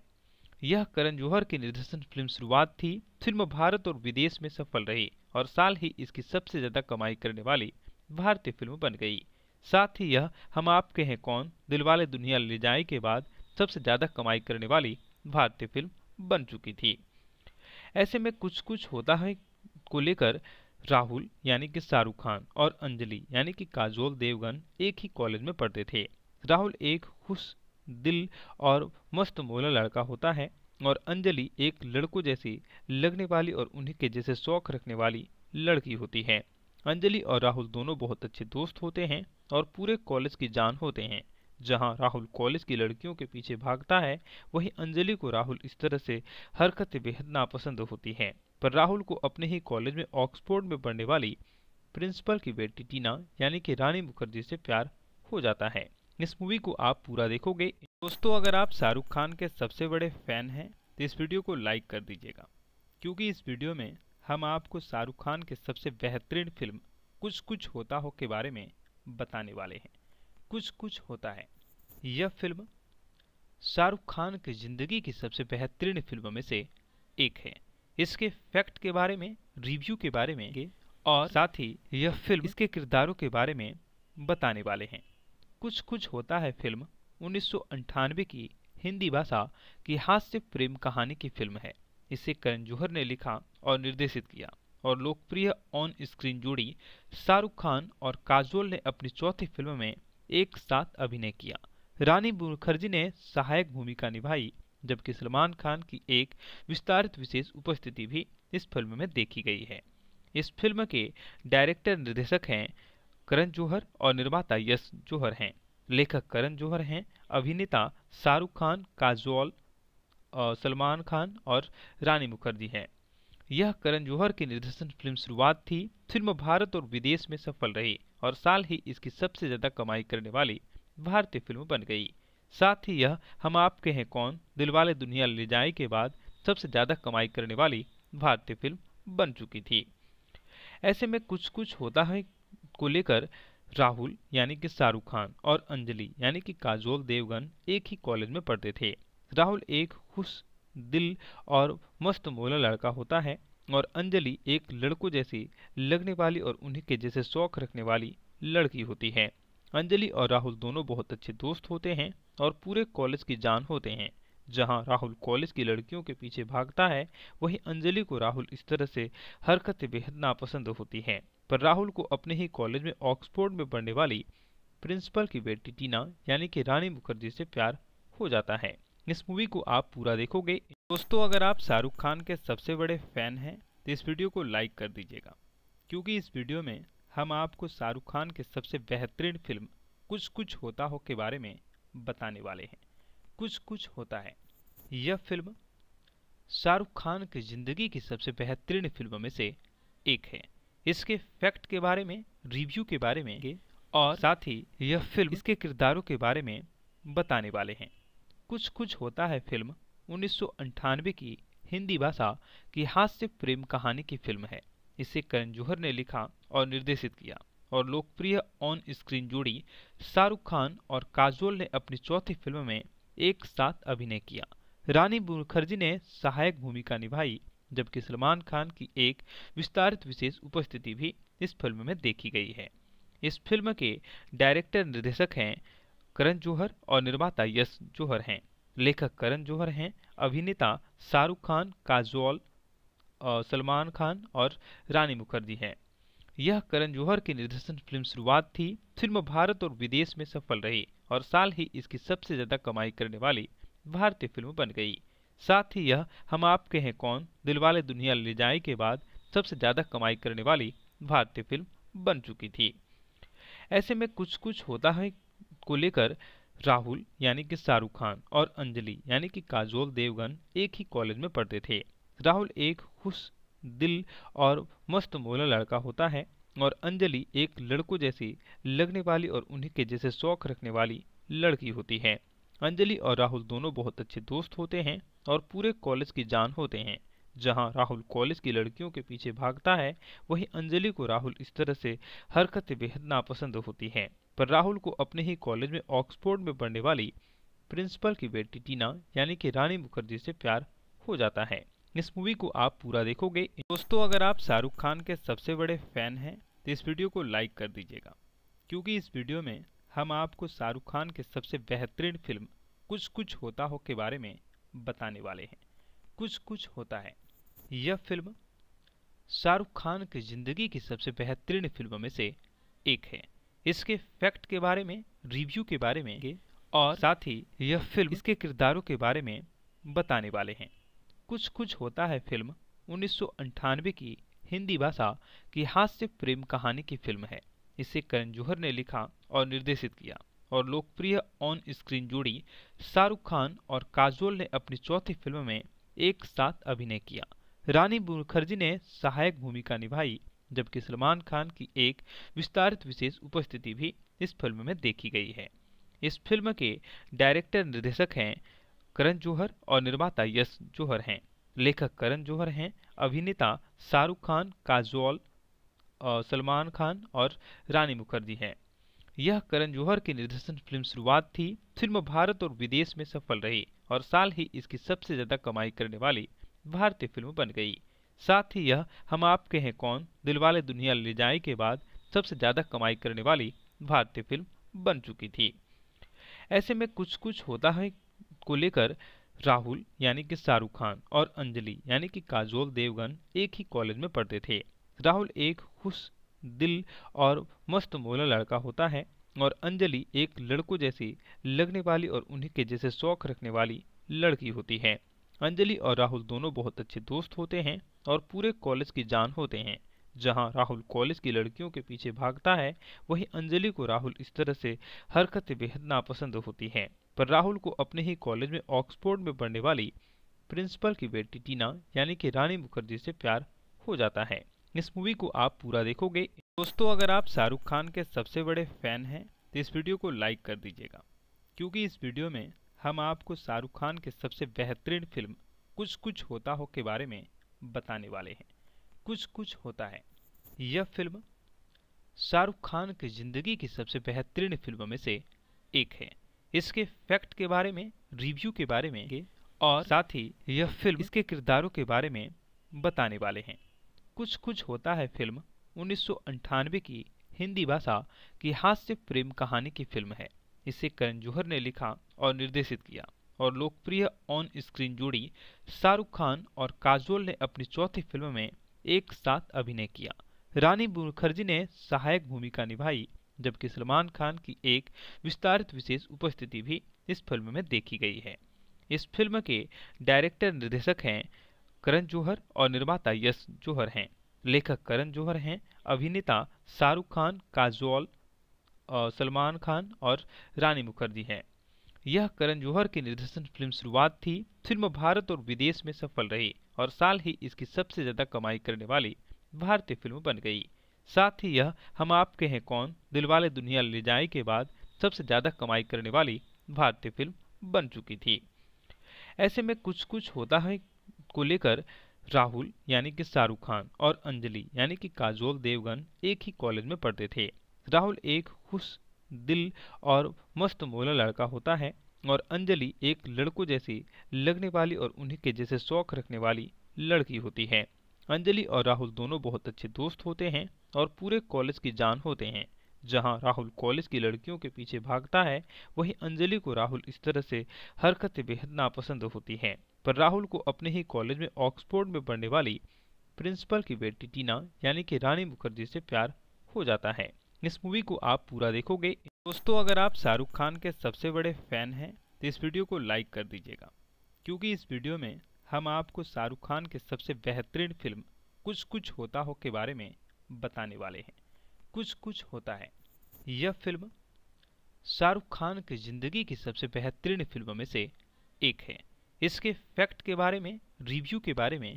यह करण जौहर की निर्देशन फिल्म शुरुआत थी फिल्म भारत और विदेश में सफल रही और साल ही इसकी सबसे ज़्यादा कमाई करने वाली भारतीय फिल्म बन गई साथ ही यह हम आपके हैं कौन दिलवाले दुनिया ले जाए के बाद सबसे ज़्यादा कमाई करने वाली भारतीय फिल्म बन चुकी थी ऐसे में कुछ कुछ होता है को लेकर राहुल यानी कि शाहरुख खान और अंजलि यानी कि काजोल देवगन एक ही कॉलेज में पढ़ते थे राहुल एक खुश दिल और मस्त मोला लड़का होता है और अंजलि एक लड़कों जैसी लगने वाली और उन्हीं के जैसे शौक रखने वाली लड़की होती है अंजलि और राहुल दोनों बहुत अच्छे दोस्त होते हैं और पूरे कॉलेज की जान होते हैं जहां राहुल कॉलेज की लड़कियों के पीछे भागता है वहीं अंजलि को राहुल इस तरह से हरकत बेहद नापसंद होती है पर राहुल को अपने ही कॉलेज में ऑक्सफोर्ड में पढ़ने वाली प्रिंसिपल की बेटी टीना यानी कि रानी मुखर्जी से प्यार हो जाता है इस मूवी को आप पूरा देखोगे दोस्तों अगर आप शाहरुख खान के सबसे बड़े फैन हैं तो इस वीडियो को लाइक कर दीजिएगा क्योंकि इस वीडियो में हम आपको शाहरुख खान के सबसे बेहतरीन फिल्म कुछ कुछ होता हो के बारे में बताने वाले हैं कुछ कुछ होता है यह फिल्म शाहरुख खान की ज़िंदगी की सबसे बेहतरीन फिल्मों में से एक है इसके फैक्ट के बारे में रिव्यू के बारे में और साथ ही यह फिल्म इसके किरदारों के बारे में बताने वाले हैं कुछ कुछ होता है फिल्म उन्नीस की हिंदी भाषा की हास्य प्रेम कहानी की फिल्म है इसे करण जौहर ने लिखा और निर्देशित किया और लोकप्रिय ऑन स्क्रीन जोड़ी शाहरुख खान और काजोल ने अपनी चौथी फिल्म में एक साथ अभिनय किया रानी मुखर्जी ने सहायक भूमिका निभाई जबकि सलमान खान की एक विस्तारित विशेष उपस्थिति भी इस फिल्म में देखी गई है इस फिल्म के डायरेक्टर निर्देशक हैं करण जौहर और निर्माता यश जौहर हैं लेखक करण जौहर हैं अभिनेता शाहरुख खान काजोल सलमान खान और रानी मुखर्जी हैं यह करण जौहर की निर्देशन फिल्म शुरुआत थी फिल्म भारत और विदेश में सफल रही और साल ही इसकी सबसे ज्यादा कमाई करने वाली भारतीय फिल्म बन गई साथ ही यह हम आपके हैं कौन दिलवाले दुनिया ले जाए के बाद सबसे ज्यादा कमाई करने वाली भारतीय फिल्म बन चुकी थी ऐसे में कुछ कुछ होता है को लेकर राहुल यानी कि शाहरुख खान और अंजलि यानी कि काजोल देवगन एक ही कॉलेज में पढ़ते थे राहुल एक खुश दिल और मस्त मोला लड़का होता है और अंजलि एक लड़कों जैसी लगने वाली और उन्हीं के जैसे शौक रखने वाली लड़की होती है अंजलि और राहुल दोनों बहुत अच्छे दोस्त होते हैं और पूरे कॉलेज की जान होते हैं जहां राहुल कॉलेज की लड़कियों के पीछे भागता है वहीं अंजलि को राहुल इस तरह से हरकतें बेहद नापसंद होती है पर राहुल को अपने ही कॉलेज में ऑक्सफोर्ड में पढ़ने वाली प्रिंसिपल की बेटी टीना यानी कि रानी मुखर्जी से प्यार हो जाता है इस मूवी को आप पूरा देखोगे दोस्तों अगर आप शाहरुख खान के सबसे बड़े फैन हैं तो इस वीडियो को लाइक कर दीजिएगा क्योंकि इस वीडियो में हम आपको शाहरुख खान के सबसे बेहतरीन फिल्म कुछ कुछ होता हो के बारे में बताने वाले हैं कुछ कुछ होता है यह फिल्म शाहरुख खान की ज़िंदगी की सबसे बेहतरीन फिल्मों में से एक है इसके फैक्ट के बारे में रिव्यू के बारे में और साथ ही यह फिल्म इसके किरदारों के बारे में बताने वाले हैं कुछ कुछ होता है फिल्म उन्नीस की हिंदी भाषा की हास्य प्रेम कहानी की फिल्म है इसे करण जौहर ने लिखा और निर्देशित किया और लोकप्रिय ऑन स्क्रीन जोड़ी शाहरुख खान और काजोल ने अपनी चौथी फिल्म में एक साथ अभिनय किया रानी मुखर्जी ने सहायक भूमिका निभाई जबकि सलमान खान की एक विस्तारित विशेष उपस्थिति भी इस फिल्म में देखी गई है इस फिल्म के डायरेक्टर निर्देशक हैं करण जौहर और निर्माता यश जौहर हैं लेखक करण जौहर हैं अभिनेता शाहरुख खान काजोल सलमान खान और रानी मुखर्जी हैं यह करण जौहर की निर्देशन फिल्म शुरुआत थी फिल्म भारत और विदेश में सफल रही और साल ही इसकी सबसे ज़्यादा कमाई करने वाली भारतीय फिल्म बन गई साथ ही यह हम आपके हैं कौन दिलवाले दुनिया ले जाए के बाद सबसे ज़्यादा कमाई करने वाली भारतीय फिल्म बन चुकी थी ऐसे में कुछ कुछ होता है को लेकर राहुल यानी कि शाहरुख खान और अंजलि यानी कि काजोल देवगन एक ही कॉलेज में पढ़ते थे राहुल एक खुश दिल और मस्त मोला लड़का होता है और अंजलि एक लड़कों जैसी लगने वाली और उन्हीं के जैसे शौक रखने वाली लड़की होती है अंजलि और राहुल दोनों बहुत अच्छे दोस्त होते हैं और पूरे कॉलेज की जान होते हैं जहां राहुल कॉलेज की लड़कियों के पीछे भागता है वहीं अंजलि को राहुल इस तरह से हरकतें बेहद नापसंद होती हैं पर राहुल को अपने ही कॉलेज में ऑक्सफोर्ड में पढ़ने वाली प्रिंसिपल की बेटी टीना यानी कि रानी मुखर्जी से प्यार हो जाता है इस मूवी को आप पूरा देखोगे दोस्तों अगर आप शाहरुख खान के सबसे बड़े फैन हैं तो इस वीडियो को लाइक कर दीजिएगा क्योंकि इस वीडियो में हम आपको शाहरुख खान के सबसे बेहतरीन फिल्म कुछ कुछ होता हो के बारे में बताने वाले हैं कुछ कुछ होता है यह फिल्म शाहरुख खान की जिंदगी की सबसे बेहतरीन फिल्मों में से एक है इसके फैक्ट के बारे में रिव्यू के बारे में और साथ ही यह फिल्म इसके किरदारों के बारे में बताने वाले हैं कुछ कुछ होता है फिल्म उन्नीस की हिंदी भाषा की हास्य प्रेम कहानी की फिल्म है इसे करण जौहर ने लिखा और निर्देशित किया और लोकप्रिय ऑन स्क्रीन जोड़ी शाहरुख खान और काजोल ने अपनी चौथी फिल्म में एक साथ अभिनय किया रानी मुखर्जी ने सहायक भूमिका निभाई जबकि सलमान खान की एक विस्तारित विशेष उपस्थिति भी इस फिल्म में देखी गई है इस फिल्म के डायरेक्टर निर्देशक हैं करण जौहर और निर्माता यश जौहर हैं लेखक करण जौहर हैं अभिनेता शाहरुख खान काजोल सलमान खान और रानी मुखर्जी हैं यह करण जौहर की निर्देशन फिल्म शुरुआत थी फिल्म भारत और विदेश में सफल रही और साल ही इसकी सबसे ज़्यादा कमाई करने वाली भारतीय फिल्म बन गई साथ ही यह हम आपके हैं कौन दिलवाले दुनिया ले जाए के बाद सबसे ज़्यादा कमाई करने वाली भारतीय फिल्म बन चुकी थी ऐसे में कुछ कुछ होता है को लेकर राहुल यानी कि शाहरुख खान और अंजलि यानी कि काजोल देवगन एक ही कॉलेज में पढ़ते थे राहुल एक खुश दिल और मस्त मोला लड़का होता है और अंजलि एक लड़कों जैसी लगने वाली और उन्हीं के जैसे शौक रखने वाली लड़की होती है अंजलि और राहुल दोनों बहुत अच्छे दोस्त होते हैं और पूरे कॉलेज की जान होते हैं जहां राहुल कॉलेज की लड़कियों के पीछे भागता है वहीं अंजलि को राहुल इस तरह से हरकत बेहद नापसंद होती है पर राहुल को अपने ही कॉलेज में ऑक्सफोर्ड में पढ़ने वाली प्रिंसिपल की बेटी टीना यानी कि रानी मुखर्जी से प्यार हो जाता है इस मूवी को आप पूरा देखोगे दोस्तों अगर आप शाहरुख खान के सबसे बड़े फैन हैं तो इस वीडियो को लाइक कर दीजिएगा क्योंकि इस वीडियो में हम आपको शाहरुख खान के सबसे बेहतरीन फिल्म कुछ कुछ होता हो के बारे में बताने वाले हैं कुछ कुछ होता है यह फिल्म शाहरुख खान की ज़िंदगी की सबसे बेहतरीन फिल्मों में से एक है इसके फैक्ट के बारे में रिव्यू के बारे में और साथ ही यह फिल्म इसके किरदारों के बारे में बताने वाले हैं कुछ कुछ होता है फिल्म उन्नीस की हिंदी भाषा की हास्य प्रेम कहानी की फिल्म है इसे करण जौहर ने लिखा और निर्देशित किया और लोकप्रिय ऑन स्क्रीन जोड़ी शाहरुख खान और काजोल ने अपनी चौथी फिल्म में एक साथ अभिनय किया रानी मुखर्जी ने सहायक भूमिका निभाई जबकि सलमान खान की एक विस्तारित विशेष उपस्थिति भी इस फिल्म में देखी गई है इस फिल्म के डायरेक्टर निर्देशक हैं करण जौहर और निर्माता यश जौहर हैं लेखक करण जौहर हैं अभिनेता शाहरुख खान काजोल सलमान खान और रानी मुखर्जी हैं यह करण जौहर की निर्देशन फिल्म शुरुआत थी फिल्म भारत और विदेश में सफल रही और साल ही इसकी सबसे ज़्यादा कमाई करने वाली भारतीय फिल्म बन गई साथ ही यह हम आपके हैं कौन दिलवाले दुनिया ले जाए के बाद सबसे ज़्यादा कमाई करने वाली भारतीय फिल्म बन चुकी थी ऐसे में कुछ कुछ होता है को लेकर राहुल यानी कि शाहरुख खान और अंजलि यानी कि काजोल देवगन एक ही कॉलेज में पढ़ते थे राहुल एक खुश दिल और मस्त मोला लड़का होता है और अंजलि एक लड़कों जैसी लगने वाली और उन्हीं के जैसे शौक रखने वाली लड़की होती है अंजलि और राहुल दोनों बहुत अच्छे दोस्त होते हैं और पूरे कॉलेज की जान होते हैं जहां राहुल कॉलेज की लड़कियों के पीछे भागता है वहीं अंजलि को राहुल इस तरह से हरकतें बेहद नापसंद होती हैं पर राहुल को अपने ही कॉलेज में ऑक्सफोर्ड में पढ़ने वाली प्रिंसिपल की बेटी टीना यानी कि रानी मुखर्जी से प्यार हो जाता है इस मूवी को आप पूरा देखोगे दोस्तों अगर आप शाहरुख खान के सबसे बड़े फैन हैं तो इस वीडियो को लाइक कर दीजिएगा क्योंकि इस वीडियो में हम आपको शाहरुख खान के सबसे बेहतरीन फिल्म कुछ कुछ होता हो के बारे में बताने वाले हैं कुछ कुछ होता है यह फिल्म शाहरुख खान की ज़िंदगी की सबसे बेहतरीन फिल्मों में से एक है इसके फैक्ट के बारे में रिव्यू के बारे में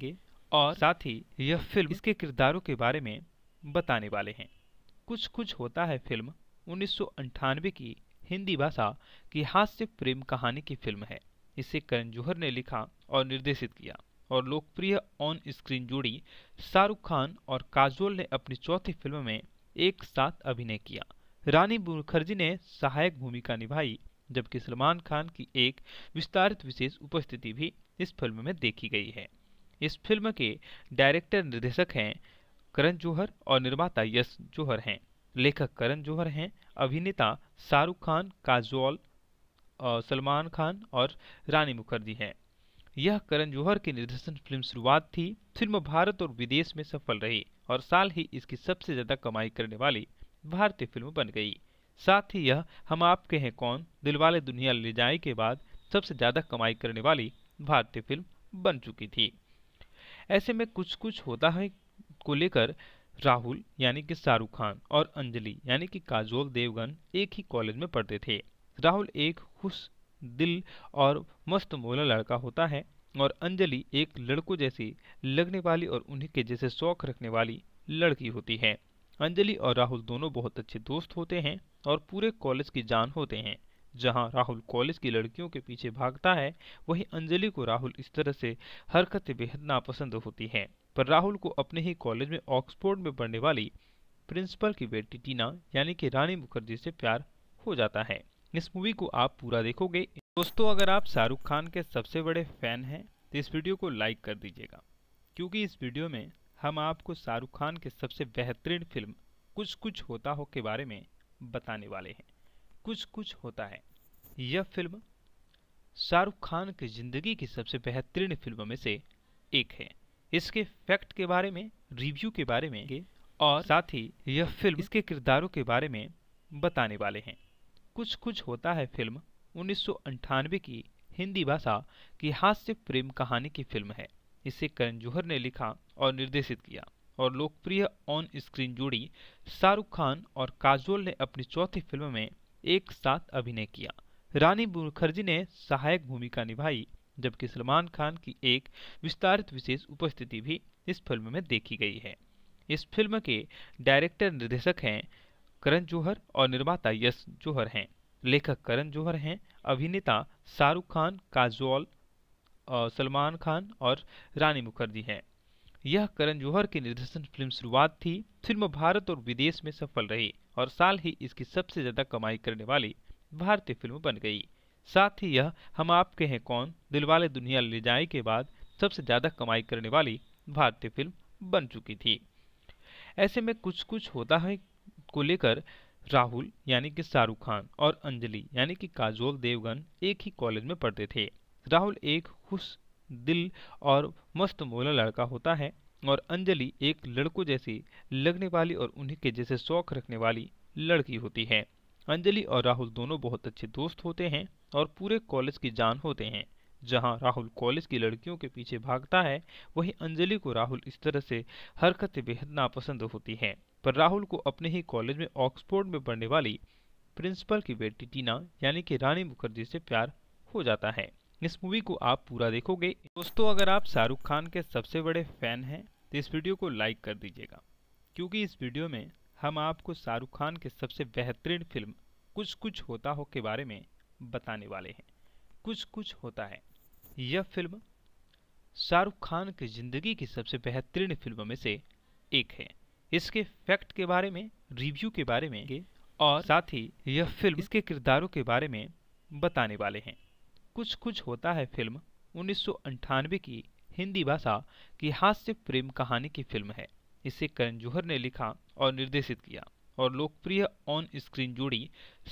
और साथ ही यह फिल्म इसके किरदारों के बारे में बताने वाले हैं कुछ कुछ होता है फिल्म उन्नीस की हिंदी भाषा की हास्य प्रेम कहानी की फिल्म है इसे करण जौहर ने लिखा और निर्देशित किया और लोकप्रिय ऑन स्क्रीन जोड़ी शाहरुख खान और काजोल ने अपनी चौथी फिल्म में एक साथ अभिनय किया रानी मुखर्जी ने सहायक भूमिका निभाई जबकि सलमान खान की एक विस्तारित विशेष उपस्थिति भी इस फिल्म में देखी गई है इस फिल्म के डायरेक्टर निर्देशक हैं करण जौहर और निर्माता यश जौहर हैं लेखक करण जौहर हैं अभिनेता शाहरुख खान काजोल सलमान खान और रानी मुखर्जी हैं यह करण जौहर की निर्देशन फिल्म शुरुआत थी फिल्म भारत और विदेश में सफल रही और साल ही इसकी सबसे ज्यादा कमाई करने वाली भारतीय फिल्म बन गई साथ ही यह हम आपके हैं कौन दिलवाले दुनिया ले जाए के बाद सबसे ज्यादा कमाई करने वाली भारतीय फिल्म बन चुकी थी ऐसे में कुछ कुछ होता है को लेकर राहुल यानी कि शाहरुख खान और अंजलि यानी कि काजोल देवगन एक ही कॉलेज में पढ़ते थे राहुल एक खुश दिल और मस्त मोला लड़का होता है और अंजलि एक लड़कों जैसी लगने वाली और उन्हीं के जैसे शौक रखने वाली लड़की होती है अंजलि और राहुल दोनों बहुत अच्छे दोस्त होते हैं और पूरे कॉलेज की जान होते हैं जहां राहुल कॉलेज की लड़कियों के पीछे भागता है वहीं अंजलि को राहुल इस तरह से हरकत बेहद नापसंद होती है पर राहुल को अपने ही कॉलेज में ऑक्सफोर्ड में पढ़ने वाली प्रिंसिपल की बेटी टीना यानी कि रानी मुखर्जी से प्यार हो जाता है इस मूवी को आप पूरा देखोगे दोस्तों अगर आप शाहरुख खान के सबसे बड़े फैन हैं तो इस वीडियो को लाइक कर दीजिएगा क्योंकि इस वीडियो में हम आपको शाहरुख खान के सबसे बेहतरीन फिल्म कुछ कुछ होता हो के बारे में बताने वाले हैं कुछ कुछ होता है यह फिल्म शाहरुख खान की ज़िंदगी की सबसे बेहतरीन फिल्मों में से एक है इसके फैक्ट के बारे में रिव्यू के बारे में और साथ ही यह फिल्म इसके किरदारों के बारे में बताने वाले हैं कुछ कुछ होता है फिल्म उन्नीस की हिंदी भाषा की हास्य प्रेम कहानी की फिल्म है इसे करण जौहर ने लिखा और निर्देशित किया और लोकप्रिय ऑन स्क्रीन जोड़ी शाहरुख खान और काजोल ने अपनी चौथी फिल्म में एक साथ अभिनय किया रानी मुखर्जी ने सहायक भूमिका निभाई जबकि सलमान खान की एक विस्तारित विशेष उपस्थिति भी इस फिल्म में देखी गई है इस फिल्म के डायरेक्टर निर्देशक हैं करण जौहर और निर्माता यश जौहर हैं लेखक करण जौहर हैं अभिनेता शाहरुख खान काजोल सलमान खान और रानी मुखर्जी हैं यह करण जौहर की निर्देशन फिल्म शुरुआत थी फिल्म भारत और विदेश में सफल रही और साल ही इसकी सबसे ज्यादा कमाई करने वाली भारतीय फिल्म बन गई साथ ही यह हम आपके हैं कौन दिलवाले दुनिया ले जाए के बाद सबसे ज़्यादा कमाई करने वाली भारतीय फिल्म बन चुकी थी ऐसे में कुछ कुछ होता है को लेकर राहुल यानी कि शाहरुख खान और अंजलि यानी कि काजोल देवगन एक ही कॉलेज में पढ़ते थे राहुल एक खुश दिल और मस्त मोला लड़का होता है और अंजलि एक लड़कों जैसी लगने वाली और उन्हीं के जैसे शौक रखने वाली लड़की होती है अंजलि और राहुल दोनों बहुत अच्छे दोस्त होते हैं और पूरे कॉलेज की जान होते हैं जहां राहुल कॉलेज की लड़कियों के पीछे भागता है वहीं अंजलि को राहुल इस तरह से हरकत बेहद नापसंद होती है पर राहुल को अपने ही कॉलेज में ऑक्सफोर्ड में पढ़ने वाली प्रिंसिपल की बेटी टीना यानी कि रानी मुखर्जी से प्यार हो जाता है इस मूवी को आप पूरा देखोगे दोस्तों अगर आप शाहरुख खान के सबसे बड़े फैन हैं तो इस वीडियो को लाइक कर दीजिएगा क्योंकि इस वीडियो में हम आपको शाहरुख खान के सबसे बेहतरीन फिल्म कुछ कुछ होता हो के बारे में बताने वाले हैं कुछ कुछ होता है यह फिल्म शाहरुख खान की ज़िंदगी की सबसे बेहतरीन फिल्मों में से एक है इसके फैक्ट के बारे में रिव्यू के बारे में और साथ ही यह फिल्म इसके किरदारों के बारे में बताने वाले हैं कुछ कुछ होता है फिल्म उन्नीस की हिंदी भाषा की हास्य प्रेम कहानी की फिल्म है इसे करण जौहर ने लिखा और निर्देशित किया और लोकप्रिय ऑन स्क्रीन जोड़ी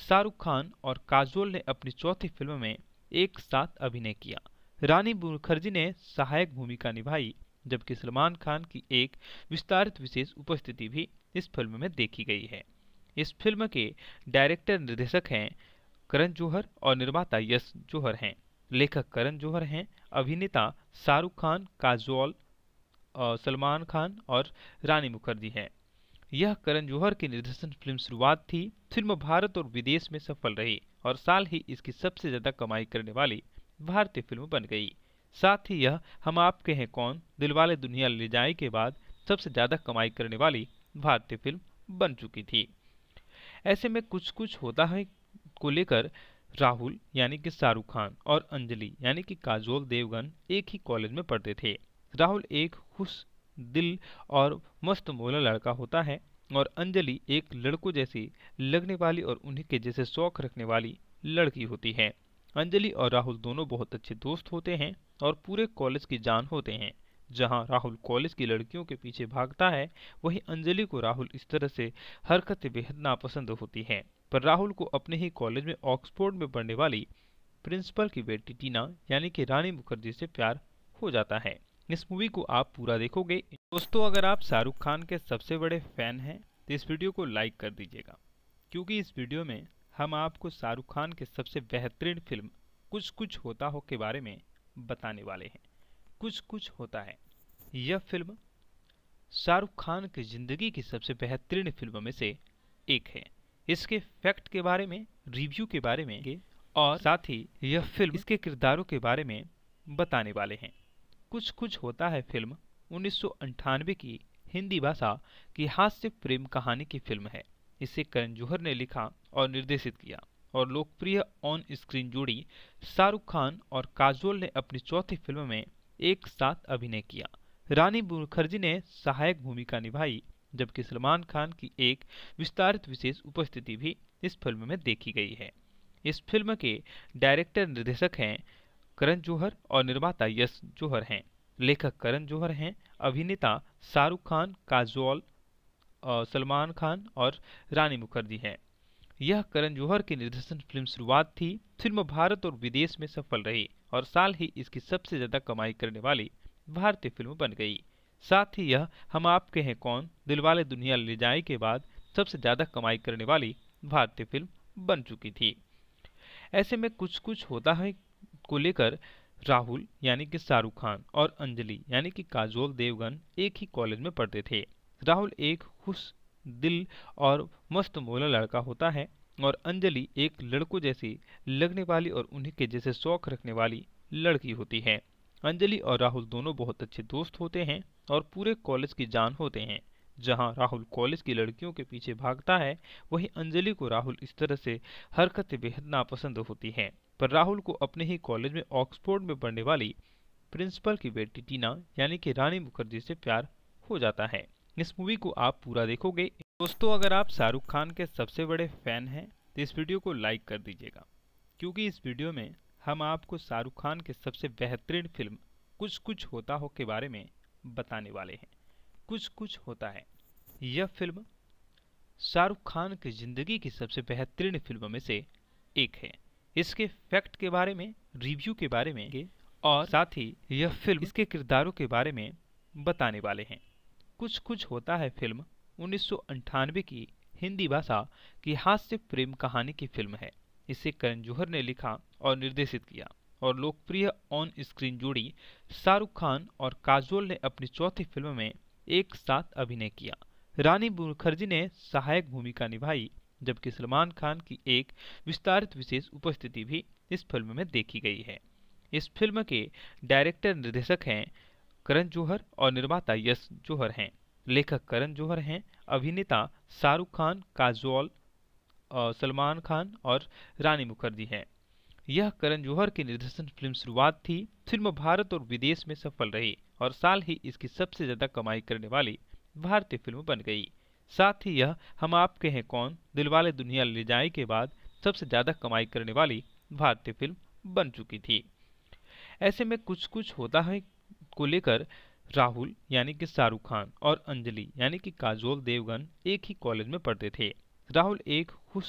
शाहरुख खान और काजोल ने अपनी चौथी फिल्म में एक साथ अभिनय किया रानी मुखर्जी ने सहायक भूमिका निभाई जबकि सलमान खान की एक विस्तारित विशेष उपस्थिति भी इस फिल्म में देखी गई है इस फिल्म के डायरेक्टर निर्देशक हैं करण जौहर और निर्माता यश जौहर हैं लेखक करण जौहर हैं अभिनेता शाहरुख खान काजोल सलमान खान और रानी मुखर्जी हैं यह करण जौहर की निर्देशन फिल्म शुरुआत थी फिल्म भारत और विदेश में सफल रही और साल ही इसकी सबसे ज़्यादा कमाई करने वाली भारतीय फिल्म बन गई साथ ही यह हम आपके हैं कौन दिलवाले दुनिया ले जाए के बाद सबसे ज़्यादा कमाई करने वाली भारतीय फिल्म बन चुकी थी ऐसे में कुछ कुछ होता है को लेकर राहुल यानी कि शाहरुख खान और अंजलि यानी कि काजोल देवगन एक ही कॉलेज में पढ़ते थे राहुल एक खुश दिल और मस्त मोला लड़का होता है और अंजलि एक लड़कों जैसी लगने वाली और उन्हीं के जैसे शौक रखने वाली लड़की होती है अंजलि और राहुल दोनों बहुत अच्छे दोस्त होते हैं और पूरे कॉलेज की जान होते हैं जहां राहुल कॉलेज की लड़कियों के पीछे भागता है वहीं अंजलि को राहुल इस तरह से हरकतें बेहद नापसंद होती है पर राहुल को अपने ही कॉलेज में ऑक्सफोर्ड में पढ़ने वाली प्रिंसिपल की बेटी टीना यानी कि रानी मुखर्जी से प्यार हो जाता है इस मूवी को आप पूरा देखोगे दोस्तों अगर आप शाहरुख खान के सबसे बड़े फैन हैं तो इस वीडियो को लाइक कर दीजिएगा क्योंकि इस वीडियो में हम आपको शाहरुख खान के सबसे बेहतरीन फिल्म कुछ कुछ होता हो के बारे में बताने वाले हैं कुछ कुछ होता है यह फिल्म शाहरुख खान की ज़िंदगी की सबसे बेहतरीन फिल्मों में से एक है इसके फैक्ट के बारे में रिव्यू के बारे में और साथ ही यह फिल्म इसके किरदारों के बारे में बताने वाले हैं कुछ कुछ होता है फिल्म उन्नीस की हिंदी भाषा की हास्य प्रेम कहानी की फिल्म है इसे करण जौहर ने लिखा और निर्देशित किया और लोकप्रिय ऑन स्क्रीन जोड़ी शाहरुख खान और काजोल ने अपनी चौथी फिल्म में एक साथ अभिनय किया रानी मुखर्जी ने सहायक भूमिका निभाई जबकि सलमान खान की एक विस्तारित विशेष उपस्थिति भी इस फिल्म में देखी गई है इस फिल्म के डायरेक्टर निर्देशक हैं करण जौहर और निर्माता यश जौहर हैं लेखक करण जौहर हैं अभिनेता शाहरुख खान काजोल सलमान खान और रानी मुखर्जी हैं यह करण जौहर की निर्देशन फिल्म शुरुआत थी फिल्म भारत और विदेश में सफल रही और साल ही इसकी सबसे ज्यादा कमाई करने वाली भारतीय फिल्म बन गई साथ ही यह हम आपके हैं कौन दिलवाले दुनिया ले जाए के बाद सबसे ज्यादा कमाई करने वाली भारतीय फिल्म बन चुकी थी ऐसे में कुछ कुछ होता है को लेकर राहुल यानी कि शाहरुख खान और अंजलि यानी कि काजोल देवगन एक ही कॉलेज में पढ़ते थे राहुल एक खुश दिल और मस्त मोला लड़का होता है और अंजलि एक लड़कों जैसी लगने वाली और उन्हीं के जैसे शौक रखने वाली लड़की होती है अंजलि और राहुल दोनों बहुत अच्छे दोस्त होते हैं और पूरे कॉलेज की जान होते हैं जहां राहुल कॉलेज की लड़कियों के पीछे भागता है वहीं अंजलि को राहुल इस तरह से हरकत बेहद नापसंद होती है पर राहुल को अपने ही कॉलेज में ऑक्सफोर्ड में पढ़ने वाली प्रिंसिपल की बेटी टीना यानी कि रानी मुखर्जी से प्यार हो जाता है इस मूवी को आप पूरा देखोगे दोस्तों अगर आप शाहरुख खान के सबसे बड़े फैन हैं तो इस वीडियो को लाइक कर दीजिएगा क्योंकि इस वीडियो में हम आपको शाहरुख खान के सबसे बेहतरीन फिल्म कुछ कुछ होता हो के बारे में बताने वाले हैं कुछ कुछ होता है यह फिल्म शाहरुख खान की ज़िंदगी की सबसे बेहतरीन फिल्मों में से एक है इसके फैक्ट के बारे में रिव्यू के बारे में और साथ ही यह फिल्म इसके किरदारों के बारे में बताने वाले हैं कुछ कुछ होता है फिल्म उन्नीस की हिंदी भाषा की हास्य प्रेम कहानी की फिल्म है इसे करण जौहर ने लिखा और निर्देशित किया और लोकप्रिय ऑन स्क्रीन जोड़ी शाहरुख खान और काजोल ने अपनी चौथी फिल्म में एक साथ अभिनय किया रानी मुखर्जी ने सहायक भूमिका निभाई जबकि सलमान खान की एक विस्तारित विशेष उपस्थिति भी इस फिल्म में देखी गई है इस फिल्म के डायरेक्टर निर्देशक हैं करण जौहर और निर्माता यश जौहर हैं लेखक करण जौहर हैं अभिनेता शाहरुख खान काजोल सलमान खान और रानी मुखर्जी हैं यह करण जौहर की निर्देशन फिल्म शुरुआत थी फिल्म भारत और विदेश में सफल रही और साल ही इसकी सबसे ज़्यादा कमाई करने वाली भारतीय फिल्म बन गई साथ ही यह हम आपके हैं कौन दिलवाले दुनिया ले जाए के बाद सबसे ज़्यादा कमाई करने वाली भारतीय फिल्म बन चुकी थी ऐसे में कुछ कुछ होता है को लेकर राहुल यानी कि शाहरुख खान और अंजलि यानी कि काजोल देवगन एक ही कॉलेज में पढ़ते थे राहुल एक खुश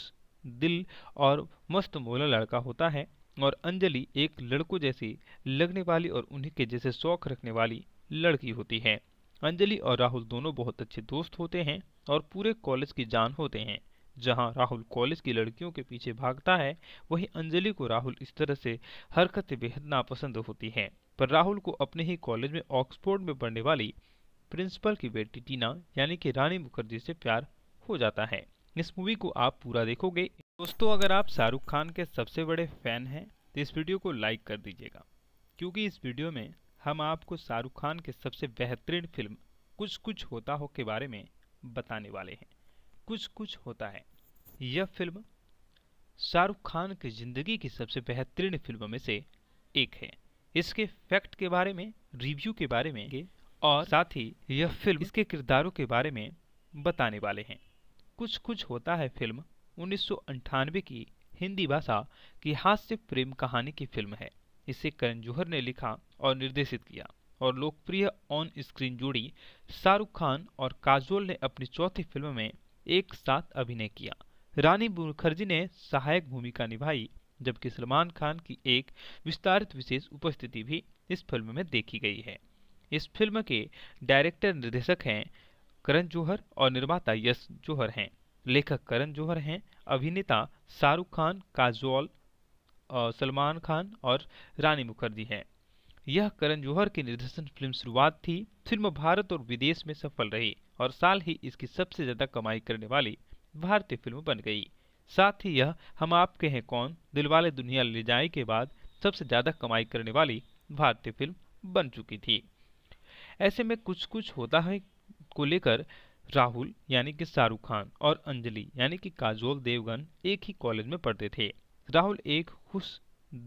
दिल और मस्त मोला लड़का होता है और अंजलि एक लड़कों जैसी लगने वाली और उन्हीं के जैसे शौक रखने वाली लड़की होती है अंजलि और राहुल दोनों बहुत अच्छे दोस्त होते हैं और पूरे कॉलेज की जान होते हैं जहां राहुल कॉलेज की लड़कियों के पीछे भागता है वहीं अंजलि को राहुल इस तरह से हरकतें बेहद नापसंद होती हैं पर राहुल को अपने ही कॉलेज में ऑक्सफोर्ड में पढ़ने वाली प्रिंसिपल की बेटी टीना यानी कि रानी मुखर्जी से प्यार हो जाता है इस मूवी को आप पूरा देखोगे दोस्तों अगर आप शाहरुख खान के सबसे बड़े फैन हैं तो इस वीडियो को लाइक कर दीजिएगा क्योंकि इस वीडियो में हम आपको शाहरुख खान के सबसे बेहतरीन फिल्म कुछ कुछ होता हो के बारे में बताने वाले हैं कुछ कुछ होता है यह फिल्म शाहरुख खान की ज़िंदगी की सबसे बेहतरीन फिल्मों में से एक है इसके फैक्ट के बारे में रिव्यू के बारे में और साथ ही यह फिल्म इसके किरदारों के बारे में बताने वाले हैं कुछ कुछ होता है फिल्म उन्नीस की हिंदी भाषा की हास्य प्रेम कहानी की फिल्म है इसे करण जौहर ने लिखा और निर्देशित किया और लोकप्रिय ऑन स्क्रीन जोड़ी शाहरुख खान और काजोल ने अपनी चौथी फिल्म में एक साथ अभिनय किया रानी मुखर्जी ने सहायक भूमिका निभाई जबकि सलमान खान की एक विस्तारित विशेष उपस्थिति भी इस फिल्म में देखी गई है इस फिल्म के डायरेक्टर निर्देशक हैं करण जौहर और निर्माता यश जौहर हैं लेखक करण जौहर हैं अभिनेता शाहरुख खान काजोल सलमान खान और रानी मुखर्जी हैं यह करण जौहर की निर्देशन फिल्म शुरुआत थी फिल्म भारत और विदेश में सफल रही और साल ही इसकी सबसे ज्यादा कमाई करने वाली भारतीय फिल्म बन गई साथ ही यह हम आपके हैं कौन दिलवाले दुनिया ले जाए के बाद सबसे ज्यादा कमाई करने वाली भारतीय फिल्म बन चुकी थी ऐसे में कुछ कुछ होता है को लेकर राहुल यानी कि शाहरुख खान और अंजलि यानी कि काजोल देवगन एक ही कॉलेज में पढ़ते थे राहुल एक खुश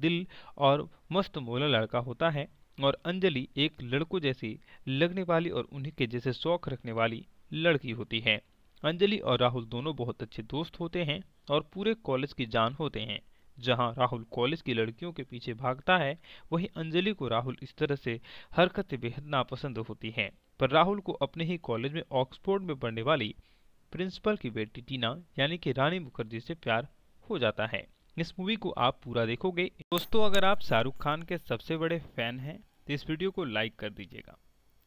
दिल और मस्त मोला लड़का होता है और अंजलि एक लड़कों जैसी लगने वाली और उन्हीं के जैसे शौक रखने वाली लड़की होती है अंजलि और राहुल दोनों बहुत अच्छे दोस्त होते हैं और पूरे कॉलेज की जान होते हैं जहां राहुल कॉलेज की लड़कियों के पीछे भागता है वहीं अंजलि को राहुल इस तरह से हरकतें बेहद नापसंद होती हैं पर राहुल को अपने ही कॉलेज में ऑक्सफोर्ड में पढ़ने वाली प्रिंसिपल की बेटी टीना यानी कि रानी मुखर्जी से प्यार हो जाता है इस मूवी को आप पूरा देखोगे दोस्तों अगर आप शाहरुख खान के सबसे बड़े फैन हैं तो इस वीडियो को लाइक कर दीजिएगा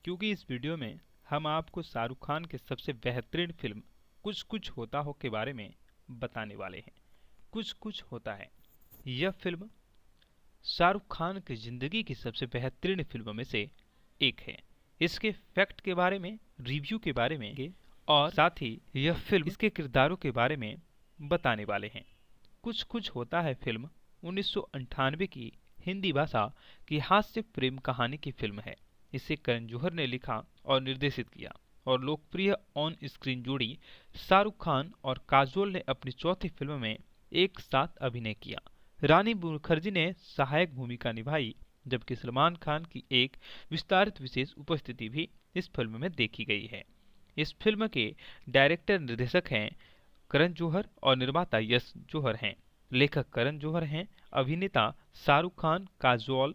क्योंकि इस वीडियो में हम आपको शाहरुख खान के सबसे बेहतरीन फिल्म कुछ कुछ होता हो के बारे में बताने वाले हैं कुछ कुछ होता है यह फिल्म शाहरुख खान की ज़िंदगी की सबसे बेहतरीन फिल्मों में से एक है इसके फैक्ट के बारे में रिव्यू के बारे में और साथ ही यह फिल्म इसके किरदारों के बारे में बताने वाले हैं कुछ कुछ होता है फिल्म उन्नीस की हिंदी भाषा की हास्य प्रेम कहानी की फिल्म है इसे करण जौहर ने लिखा और निर्देशित किया और लोकप्रिय ऑन स्क्रीन जोड़ी शाहरुख खान और काजोल ने अपनी चौथी फिल्म में एक साथ अभिनय किया रानी मुखर्जी ने सहायक भूमिका निभाई जबकि सलमान खान की एक विस्तारित विशेष उपस्थिति भी इस फिल्म में देखी गई है इस फिल्म के डायरेक्टर निर्देशक हैं करण जौहर और निर्माता यश जौहर हैं लेखक करण जौहर हैं अभिनेता शाहरुख खान काजोल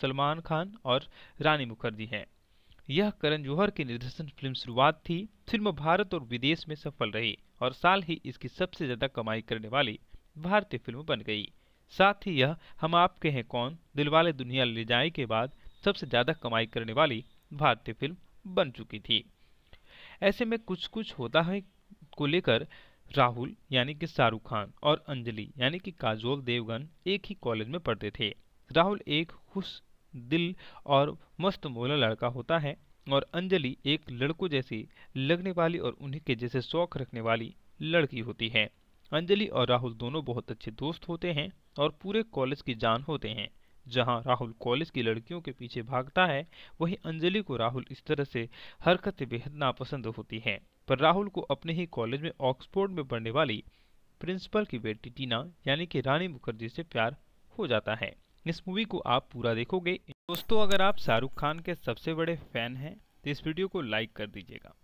सलमान खान और रानी मुखर्जी हैं यह करण जौहर की निर्देशन फिल्म शुरुआत थी फिल्म भारत और विदेश में सफल रही और साल ही इसकी सबसे ज्यादा कमाई करने वाली भारतीय फिल्म बन गई साथ ही यह हम आपके हैं कौन दिलवाले दुनिया ले जाए के बाद सबसे ज़्यादा कमाई करने वाली भारतीय फिल्म बन चुकी थी ऐसे में कुछ कुछ होता है को लेकर राहुल यानी कि शाहरुख खान और अंजलि यानी कि काजोल देवगन एक ही कॉलेज में पढ़ते थे राहुल एक खुश दिल और मस्त मोला लड़का होता है और अंजलि एक लड़कों जैसी लगने वाली और उन्हीं के जैसे शौक रखने वाली लड़की होती है अंजलि और राहुल दोनों बहुत अच्छे दोस्त होते हैं और पूरे कॉलेज की जान होते हैं जहां राहुल कॉलेज की लड़कियों के पीछे भागता है वहीं अंजलि को राहुल इस तरह से हरकतें बेहद नापसंद होती हैं पर राहुल को अपने ही कॉलेज में ऑक्सफोर्ड में पढ़ने वाली प्रिंसिपल की बेटी टीना यानी कि रानी मुखर्जी से प्यार हो जाता है इस मूवी को आप पूरा देखोगे दोस्तों अगर आप शाहरुख खान के सबसे बड़े फैन हैं तो इस वीडियो को लाइक कर दीजिएगा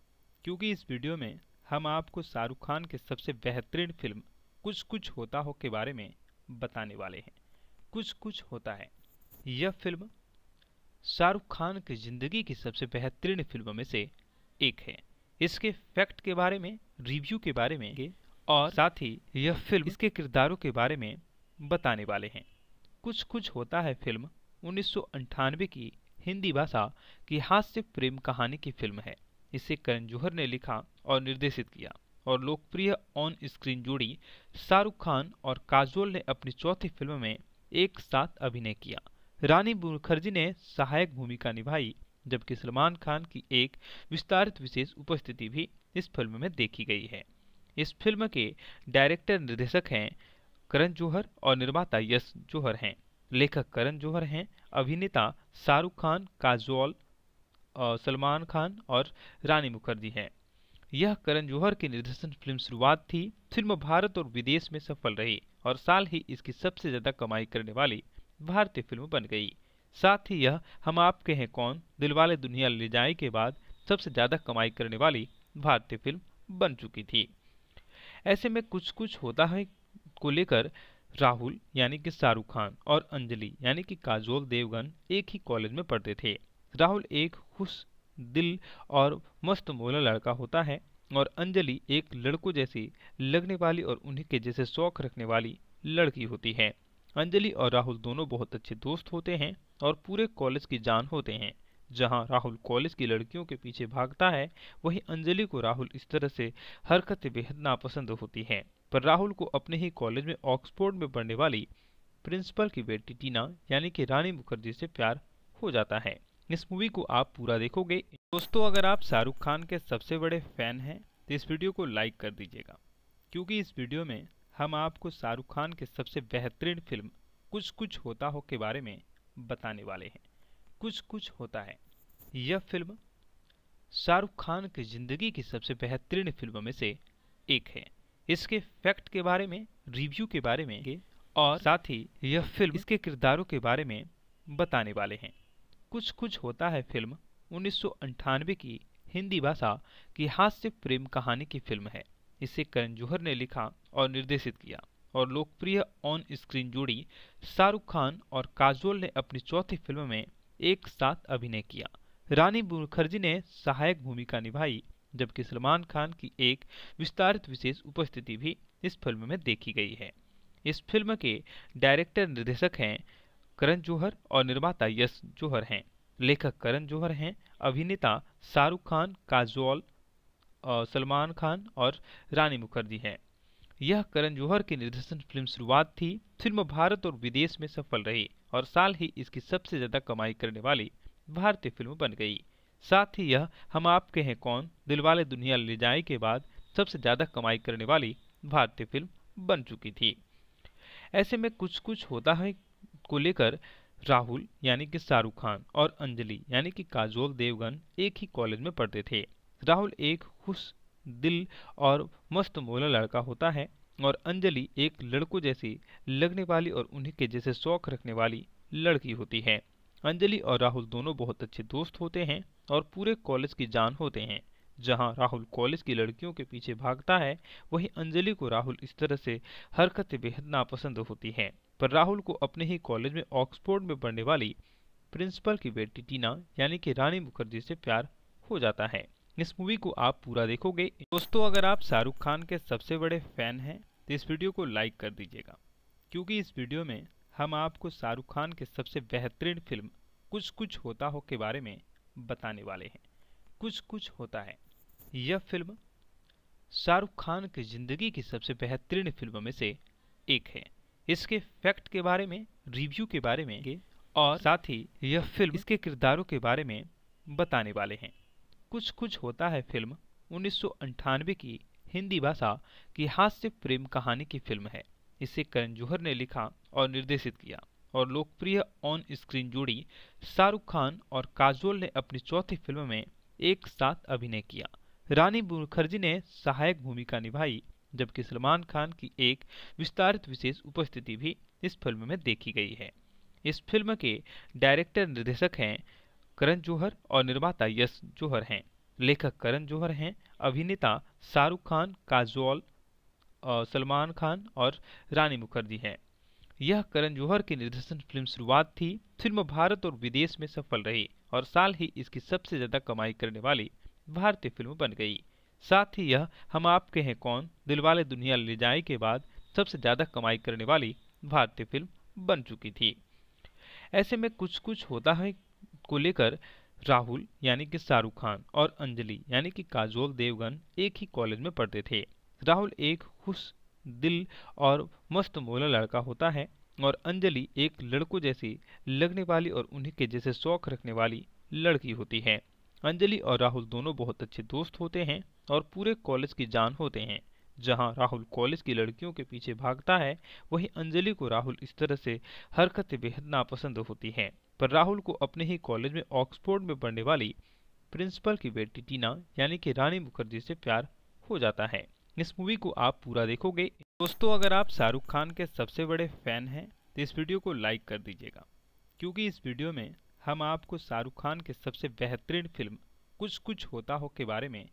क्योंकि इस वीडियो में हम आपको शाहरुख खान के सबसे बेहतरीन फिल्म कुछ कुछ होता हो के बारे में बताने वाले हैं कुछ कुछ होता है यह फिल्म शाहरुख खान की ज़िंदगी की सबसे बेहतरीन फिल्मों में से एक है इसके फैक्ट के बारे में रिव्यू के बारे में और साथ ही यह फिल्म इसके किरदारों के बारे में बताने वाले हैं कुछ कुछ होता है फिल्म उन्नीस की हिंदी भाषा की हास्य प्रेम कहानी की फिल्म है इसे करण जौहर ने लिखा और निर्देशित किया और लोकप्रिय ऑन स्क्रीन जोड़ी शाहरुख खान और काजोल ने अपनी चौथी फिल्म में एक साथ अभिनय किया रानी मुखर्जी ने सहायक भूमिका निभाई जबकि सलमान खान की एक विस्तारित विशेष उपस्थिति भी इस फिल्म में देखी गई है इस फिल्म के डायरेक्टर निर्देशक हैं करण जौहर और निर्माता यश जौहर हैं लेखक करण जौहर हैं अभिनेता शाहरुख खान काजोल सलमान खान और रानी मुखर्जी हैं यह करण जौहर की निर्देशन फिल्म शुरुआत थी फिल्म भारत और विदेश में सफल रही और साल ही इसकी सबसे ज्यादा कमाई करने वाली भारतीय फिल्म बन गई साथ ही यह हम आपके हैं कौन दिलवाले दुनिया ले जाए के बाद सबसे ज्यादा कमाई करने वाली भारतीय फिल्म बन चुकी थी ऐसे में कुछ कुछ होता है को लेकर राहुल यानी कि शाहरुख खान और अंजलि यानी कि काजोल देवगन एक ही कॉलेज में पढ़ते थे राहुल एक खुश दिल और मस्त मोला लड़का होता है और अंजलि एक लड़कों जैसी लगने वाली और उन्हीं के जैसे शौक रखने वाली लड़की होती है अंजलि और राहुल दोनों बहुत अच्छे दोस्त होते हैं और पूरे कॉलेज की जान होते हैं जहां राहुल कॉलेज की लड़कियों के पीछे भागता है वहीं अंजलि को राहुल इस तरह से हरकत बेहद नापसंद होती है पर राहुल को अपने ही कॉलेज में ऑक्सफोर्ड में पढ़ने वाली प्रिंसिपल की बेटी टीना यानी कि रानी मुखर्जी से प्यार हो जाता है इस मूवी को आप पूरा देखोगे दोस्तों अगर आप शाहरुख खान के सबसे बड़े फैन हैं तो इस वीडियो को लाइक कर दीजिएगा क्योंकि इस वीडियो में हम आपको शाहरुख खान के सबसे बेहतरीन फिल्म कुछ कुछ होता हो के बारे में बताने वाले हैं कुछ कुछ होता है यह फिल्म शाहरुख खान की ज़िंदगी की सबसे बेहतरीन फिल्मों में से एक है इसके फैक्ट के बारे में रिव्यू के बारे में और साथ ही यह फिल्म इसके किरदारों के बारे में बताने वाले हैं कुछ कुछ होता है फिल्म उन्नीस की हिंदी भाषा की हास्य प्रेम कहानी की फिल्म है इसे करण जौहर ने लिखा और निर्देशित किया और लोकप्रिय ऑन स्क्रीन जोड़ी शाहरुख खान और काजोल ने अपनी चौथी फिल्म में एक साथ अभिनय किया रानी मुखर्जी ने सहायक भूमिका निभाई जबकि सलमान खान की एक विस्तारित विशेष उपस्थिति भी इस फिल्म में देखी गई है इस फिल्म के डायरेक्टर निर्देशक हैं करण जौहर और निर्माता यश जौहर हैं लेखक करण जौहर हैं अभिनेता शाहरुख खान काजोल सलमान खान और रानी मुखर्जी हैं यह करण जौहर की निर्देशन फिल्म शुरुआत थी फिल्म भारत और विदेश में सफल रही और साल ही इसकी सबसे ज्यादा कमाई करने वाली भारतीय फिल्म बन गई साथ ही यह हम आपके हैं कौन दिलवाले दुनिया ले जाए के बाद सबसे ज्यादा कमाई करने वाली भारतीय फिल्म बन चुकी थी ऐसे में कुछ कुछ होता है को लेकर राहुल यानी कि शाहरुख खान और अंजलि यानी कि काजोल देवगन एक ही कॉलेज में पढ़ते थे राहुल एक खुश दिल और मस्त मोला लड़का होता है और अंजलि एक लड़कों जैसी लगने वाली और उन्हीं के जैसे शौक रखने वाली लड़की होती है अंजलि और राहुल दोनों बहुत अच्छे दोस्त होते हैं और पूरे कॉलेज की जान होते हैं जहां राहुल कॉलेज की लड़कियों के पीछे भागता है वहीं अंजलि को राहुल इस तरह से हरकतें बेहद नापसंद होती है पर राहुल को अपने ही कॉलेज में ऑक्सफोर्ड में पढ़ने वाली प्रिंसिपल की बेटी टीना यानी कि रानी मुखर्जी से प्यार हो जाता है इस मूवी को आप पूरा देखोगे दोस्तों अगर आप शाहरुख खान के सबसे बड़े फैन हैं तो इस वीडियो को लाइक कर दीजिएगा क्योंकि इस वीडियो में हम आपको शाहरुख खान के सबसे बेहतरीन फिल्म कुछ कुछ होता हो के बारे में बताने वाले हैं कुछ कुछ होता है यह फिल्म शाहरुख खान की ज़िंदगी की सबसे बेहतरीन फिल्मों में से एक है इसके फैक्ट के बारे में रिव्यू के बारे में और साथ ही यह फिल्म इसके किरदारों के बारे में बताने वाले हैं कुछ कुछ होता है फिल्म उन्नीस की हिंदी भाषा की हास्य प्रेम कहानी की फिल्म है इसे करण जौहर ने लिखा और निर्देशित किया और लोकप्रिय ऑन स्क्रीन जोड़ी शाहरुख खान और काजोल ने अपनी चौथी फिल्म में एक साथ अभिनय किया रानी मुखर्जी ने सहायक भूमिका निभाई जबकि सलमान खान की एक विस्तारित विशेष उपस्थिति भी इस फिल्म में देखी गई है इस फिल्म के डायरेक्टर निर्देशक हैं करण जौहर और निर्माता यश जौहर हैं लेखक करण जौहर हैं अभिनेता शाहरुख खान काजोल सलमान खान और रानी मुखर्जी हैं यह करण जौहर की निर्देशन फिल्म शुरुआत थी फिल्म भारत और विदेश में सफल रही और साल ही इसकी सबसे ज्यादा कमाई करने वाली भारतीय फिल्म बन गई साथ ही यह हम आपके हैं कौन दिलवाले दुनिया ले जाए के बाद सबसे ज़्यादा कमाई करने वाली भारतीय फिल्म बन चुकी थी ऐसे में कुछ कुछ होता है को लेकर राहुल यानी कि शाहरुख खान और अंजलि यानी कि काजोल देवगन एक ही कॉलेज में पढ़ते थे राहुल एक खुश दिल और मस्त मोला लड़का होता है और अंजलि एक लड़कों जैसी लगने वाली और उन्हीं के जैसे शौक रखने वाली लड़की होती है अंजलि और राहुल दोनों बहुत अच्छे दोस्त होते हैं और पूरे कॉलेज की जान होते हैं जहां राहुल कॉलेज की लड़कियों के पीछे भागता है वहीं अंजलि को राहुल इस तरह से हरकत बेहद नापसंद होती है पर राहुल को अपने ही कॉलेज में ऑक्सफोर्ड में पढ़ने वाली प्रिंसिपल की बेटी टीना यानी कि रानी मुखर्जी से प्यार हो जाता है इस मूवी को आप पूरा देखोगे दोस्तों अगर आप शाहरुख खान के सबसे बड़े फैन हैं तो इस वीडियो को लाइक कर दीजिएगा क्योंकि इस वीडियो में हम आपको शाहरुख खान के सबसे बेहतरीन फिल्म कुछ कुछ होता हो के बारे में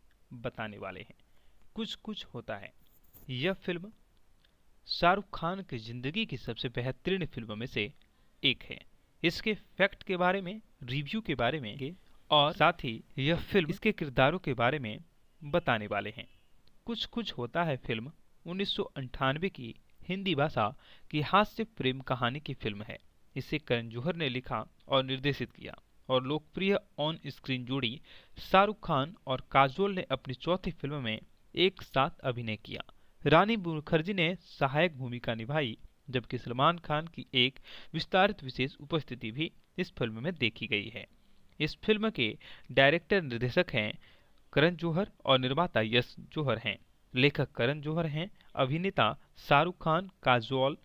बताने वाले हैं कुछ कुछ होता है यह फिल्म शाहरुख खान की ज़िंदगी की सबसे बेहतरीन फिल्मों में से एक है इसके फैक्ट के बारे में रिव्यू के बारे में और साथ ही यह फिल्म इसके किरदारों के बारे में बताने वाले हैं कुछ कुछ होता है फिल्म उन्नीस की हिंदी भाषा की हास्य प्रेम कहानी की फिल्म है इसे करण जौहर ने लिखा और निर्देशित किया और लोकप्रिय ऑन स्क्रीन जोड़ी शाहरुख खान और काजोल ने अपनी चौथी फिल्म में एक साथ अभिनय किया रानी मुखर्जी ने सहायक भूमिका निभाई जबकि सलमान खान की एक विस्तारित विशेष उपस्थिति भी इस फिल्म में देखी गई है इस फिल्म के डायरेक्टर निर्देशक हैं करण जौहर और निर्माता यश जौहर हैं लेखक करण जौहर हैं अभिनेता शाहरुख खान काजोल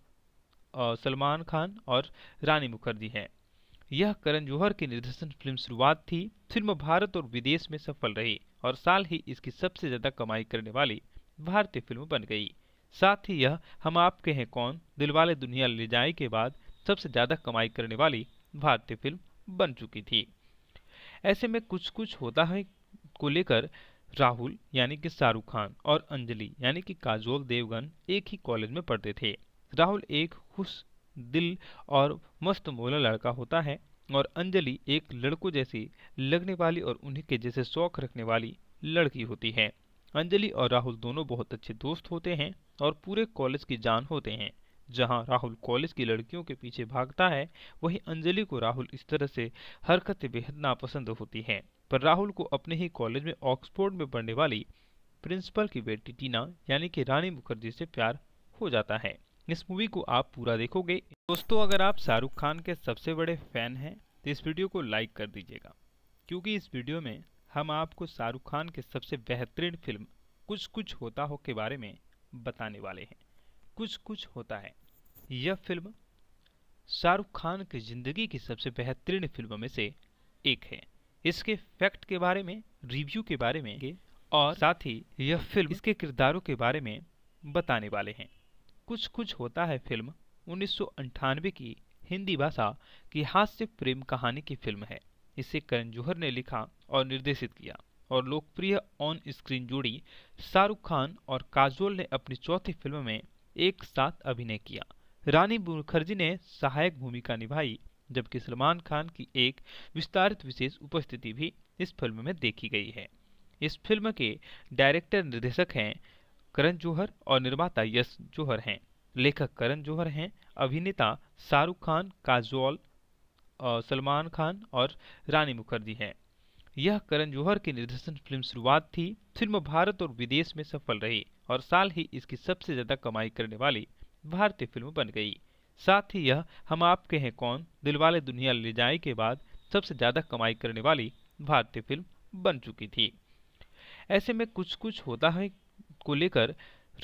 सलमान खान और रानी मुखर्जी हैं यह करण जौहर की निर्देशन फिल्म शुरुआत थी फिल्म भारत और विदेश में सफल रही और साल ही इसकी सबसे ज्यादा कमाई करने वाली भारतीय फिल्म बन गई साथ ही यह हम आपके हैं कौन दिलवाले दुनिया ले जाए के बाद सबसे ज्यादा कमाई करने वाली भारतीय फिल्म बन चुकी थी ऐसे में कुछ कुछ होता है को लेकर राहुल यानी कि शाहरुख खान और अंजलि यानी कि काजोल देवगन एक ही कॉलेज में पढ़ते थे राहुल एक खुश दिल और मस्त मोला लड़का होता है और अंजलि एक लड़कों जैसी लगने वाली और उन्हीं के जैसे शौक रखने वाली लड़की होती है अंजलि और राहुल दोनों बहुत अच्छे दोस्त होते हैं और पूरे कॉलेज की जान होते हैं जहां राहुल कॉलेज की लड़कियों के पीछे भागता है वहीं अंजलि को राहुल इस तरह से हरकतें बेहद नापसंद होती हैं पर राहुल को अपने ही कॉलेज में ऑक्सफोर्ड में पढ़ने वाली प्रिंसिपल की बेटी टीना यानी कि रानी मुखर्जी से प्यार हो जाता है इस मूवी को आप पूरा देखोगे दोस्तों अगर आप शाहरुख खान के सबसे बड़े फैन हैं तो इस वीडियो को लाइक कर दीजिएगा क्योंकि इस वीडियो में हम आपको शाहरुख खान के सबसे बेहतरीन फिल्म कुछ कुछ होता हो के बारे में बताने वाले हैं कुछ कुछ होता है यह फिल्म शाहरुख खान की ज़िंदगी की सबसे बेहतरीन फिल्मों में से एक है इसके फैक्ट के बारे में रिव्यू के बारे में और साथ ही यह फिल्म इसके किरदारों के बारे में बताने वाले हैं कुछ कुछ होता है फिल्म उन्नीस की हिंदी भाषा की हास्य प्रेम कहानी की फिल्म है इसे करण जौहर ने लिखा और निर्देशित किया और लोकप्रिय ऑन स्क्रीन जोड़ी शाहरुख खान और काजोल ने अपनी चौथी फिल्म में एक साथ अभिनय किया रानी मुखर्जी ने सहायक भूमिका निभाई जबकि सलमान खान की एक विस्तारित विशेष उपस्थिति भी इस फिल्म में देखी गई है इस फिल्म के डायरेक्टर निर्देशक हैं करण जौहर और निर्माता यश जौहर हैं लेखक करण जौहर हैं अभिनेता शाहरुख खान काजोल सलमान खान और रानी मुखर्जी हैं यह करण जौहर की निर्देशन फिल्म शुरुआत थी फिल्म भारत और विदेश में सफल रही और साल ही इसकी सबसे ज्यादा कमाई करने वाली भारतीय फिल्म बन गई साथ ही यह हम आपके हैं कौन दिलवाले दुनिया ले जाए के बाद सबसे ज्यादा कमाई करने वाली भारतीय फिल्म बन चुकी थी ऐसे में कुछ कुछ होता है को लेकर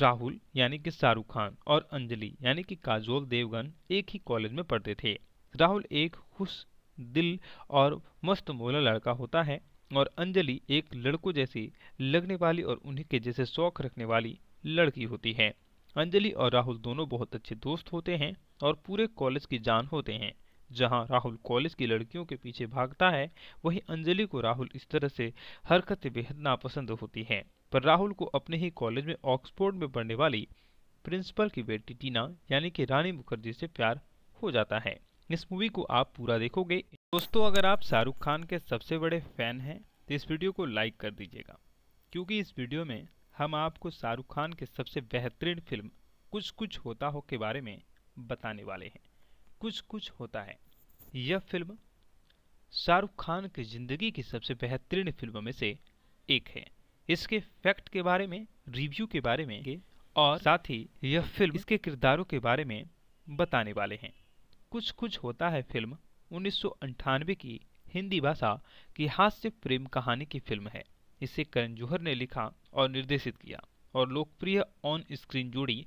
राहुल यानी कि शाहरुख खान और अंजलि यानी कि काजोल देवगन एक ही कॉलेज में पढ़ते थे राहुल एक खुश दिल और मस्त मोला लड़का होता है और अंजलि एक लड़कों जैसी लगने वाली और उन्हीं के जैसे शौक रखने वाली लड़की होती है अंजलि और राहुल दोनों बहुत अच्छे दोस्त होते हैं और पूरे कॉलेज की जान होते हैं जहां राहुल कॉलेज की लड़कियों के पीछे भागता है वहीं अंजलि को राहुल इस तरह से हरकत बेहद नापसंद होती है पर राहुल को अपने ही कॉलेज में ऑक्सफोर्ड में पढ़ने वाली प्रिंसिपल की बेटी टीना यानी कि रानी मुखर्जी से प्यार हो जाता है इस मूवी को आप पूरा देखोगे दोस्तों अगर आप शाहरुख खान के सबसे बड़े फैन हैं तो इस वीडियो को लाइक कर दीजिएगा क्योंकि इस वीडियो में हम आपको शाहरुख खान के सबसे बेहतरीन फिल्म कुछ कुछ होता हो के बारे में बताने वाले हैं कुछ कुछ होता है यह फिल्म शाहरुख खान की ज़िंदगी की सबसे बेहतरीन फिल्मों में से एक है इसके फैक्ट के बारे में रिव्यू के बारे में और साथ ही यह फिल्म इसके किरदारों के बारे में बताने वाले हैं कुछ कुछ होता है फिल्म उन्नीस की हिंदी भाषा की हास्य प्रेम कहानी की फिल्म है इसे करण जौहर ने लिखा और निर्देशित किया और लोकप्रिय ऑन स्क्रीन जोड़ी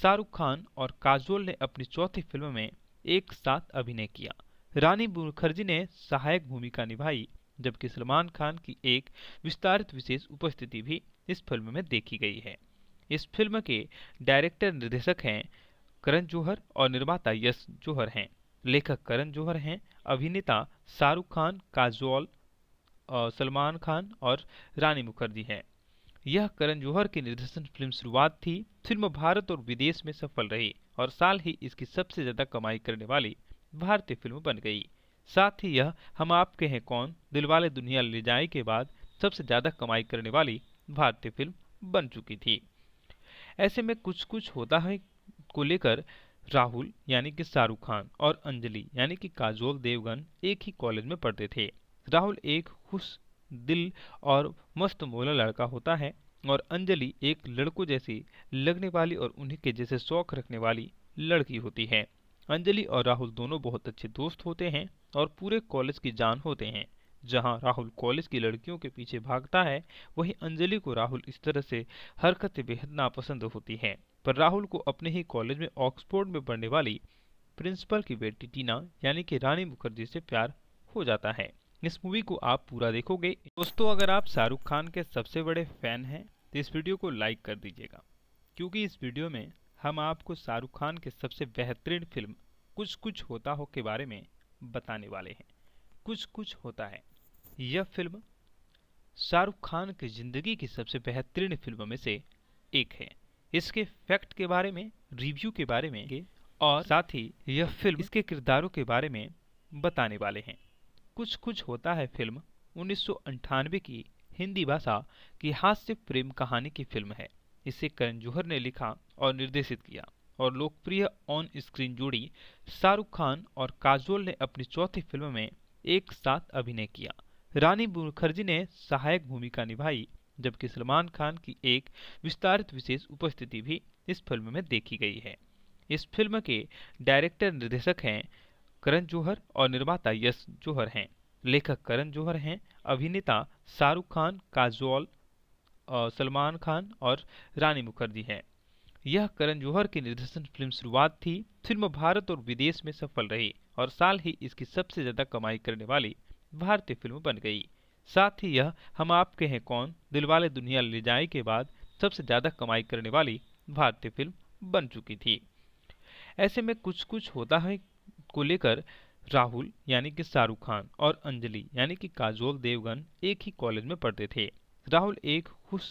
शाहरुख खान और काजोल ने अपनी चौथी फिल्म में एक साथ अभिनय किया रानी मुखर्जी ने सहायक भूमिका निभाई जबकि सलमान खान की एक विस्तारित विशेष उपस्थिति भी इस फिल्म में देखी गई है इस फिल्म के डायरेक्टर निर्देशक हैं करण जौहर और निर्माता यश जौहर हैं लेखक करण जौहर हैं अभिनेता शाहरुख खान काजोल सलमान खान और रानी मुखर्जी हैं यह करण जौहर की निर्देशन फिल्म शुरुआत थी फिल्म भारत और विदेश में सफल रही और साल ही इसकी सबसे ज्यादा कमाई करने वाली भारतीय फिल्म बन गई साथ ही यह हम आपके हैं कौन दिलवाले दुनिया ले जाए के बाद सबसे ज़्यादा कमाई करने वाली भारतीय फिल्म बन चुकी थी ऐसे में कुछ कुछ होता है को लेकर राहुल यानी कि शाहरुख खान और अंजलि यानी कि काजोल देवगन एक ही कॉलेज में पढ़ते थे राहुल एक खुश दिल और मस्त मोला लड़का होता है और अंजलि एक लड़कों जैसी लगने वाली और उन्हीं के जैसे शौक रखने वाली लड़की होती है अंजलि और राहुल दोनों बहुत अच्छे दोस्त होते हैं और पूरे कॉलेज की जान होते हैं जहां राहुल कॉलेज की लड़कियों के पीछे भागता है वहीं अंजलि को राहुल इस तरह से हरकत बेहद नापसंद होती है पर राहुल को अपने ही कॉलेज में ऑक्सफोर्ड में पढ़ने वाली प्रिंसिपल की बेटी टीना यानी कि रानी मुखर्जी से प्यार हो जाता है इस मूवी को आप पूरा देखोगे दोस्तों अगर आप शाहरुख खान के सबसे बड़े फैन हैं तो इस वीडियो को लाइक कर दीजिएगा क्योंकि इस वीडियो में हम आपको शाहरुख खान के सबसे बेहतरीन फिल्म कुछ कुछ होता हो के बारे में बताने वाले हैं कुछ कुछ होता है यह फिल्म शाहरुख खान की ज़िंदगी की सबसे बेहतरीन फिल्मों में से एक है इसके फैक्ट के बारे में रिव्यू के बारे में और साथ ही यह फिल्म इसके किरदारों के बारे में बताने वाले हैं कुछ कुछ होता है फिल्म उन्नीस की हिंदी भाषा की हास्य प्रेम कहानी की फिल्म है इसे करण जौहर ने लिखा और निर्देशित किया और लोकप्रिय ऑन स्क्रीन जोड़ी शाहरुख खान और काजोल ने अपनी चौथी फिल्म में एक साथ अभिनय किया रानी मुखर्जी ने सहायक भूमिका निभाई जबकि सलमान खान की एक विस्तारित विशेष उपस्थिति भी इस फिल्म में देखी गई है इस फिल्म के डायरेक्टर निर्देशक हैं करण जौहर और निर्माता यश जौहर हैं लेखक करण जौहर हैं अभिनेता शाहरुख खान काजोल सलमान खान और रानी मुखर्जी हैं यह करण जौहर की निर्देशन फिल्म शुरुआत थी फिल्म भारत और विदेश में सफल रही और साल ही इसकी सबसे ज्यादा कमाई करने वाली भारतीय फिल्म बन गई साथ ही यह हम आपके हैं कौन दिलवाले दुनिया ले जाए के बाद सबसे ज्यादा कमाई करने वाली भारतीय फिल्म बन चुकी थी ऐसे में कुछ कुछ होता है को लेकर राहुल यानी कि शाहरुख खान और अंजलि यानी कि काजोल देवगन एक ही कॉलेज में पढ़ते थे राहुल एक खुश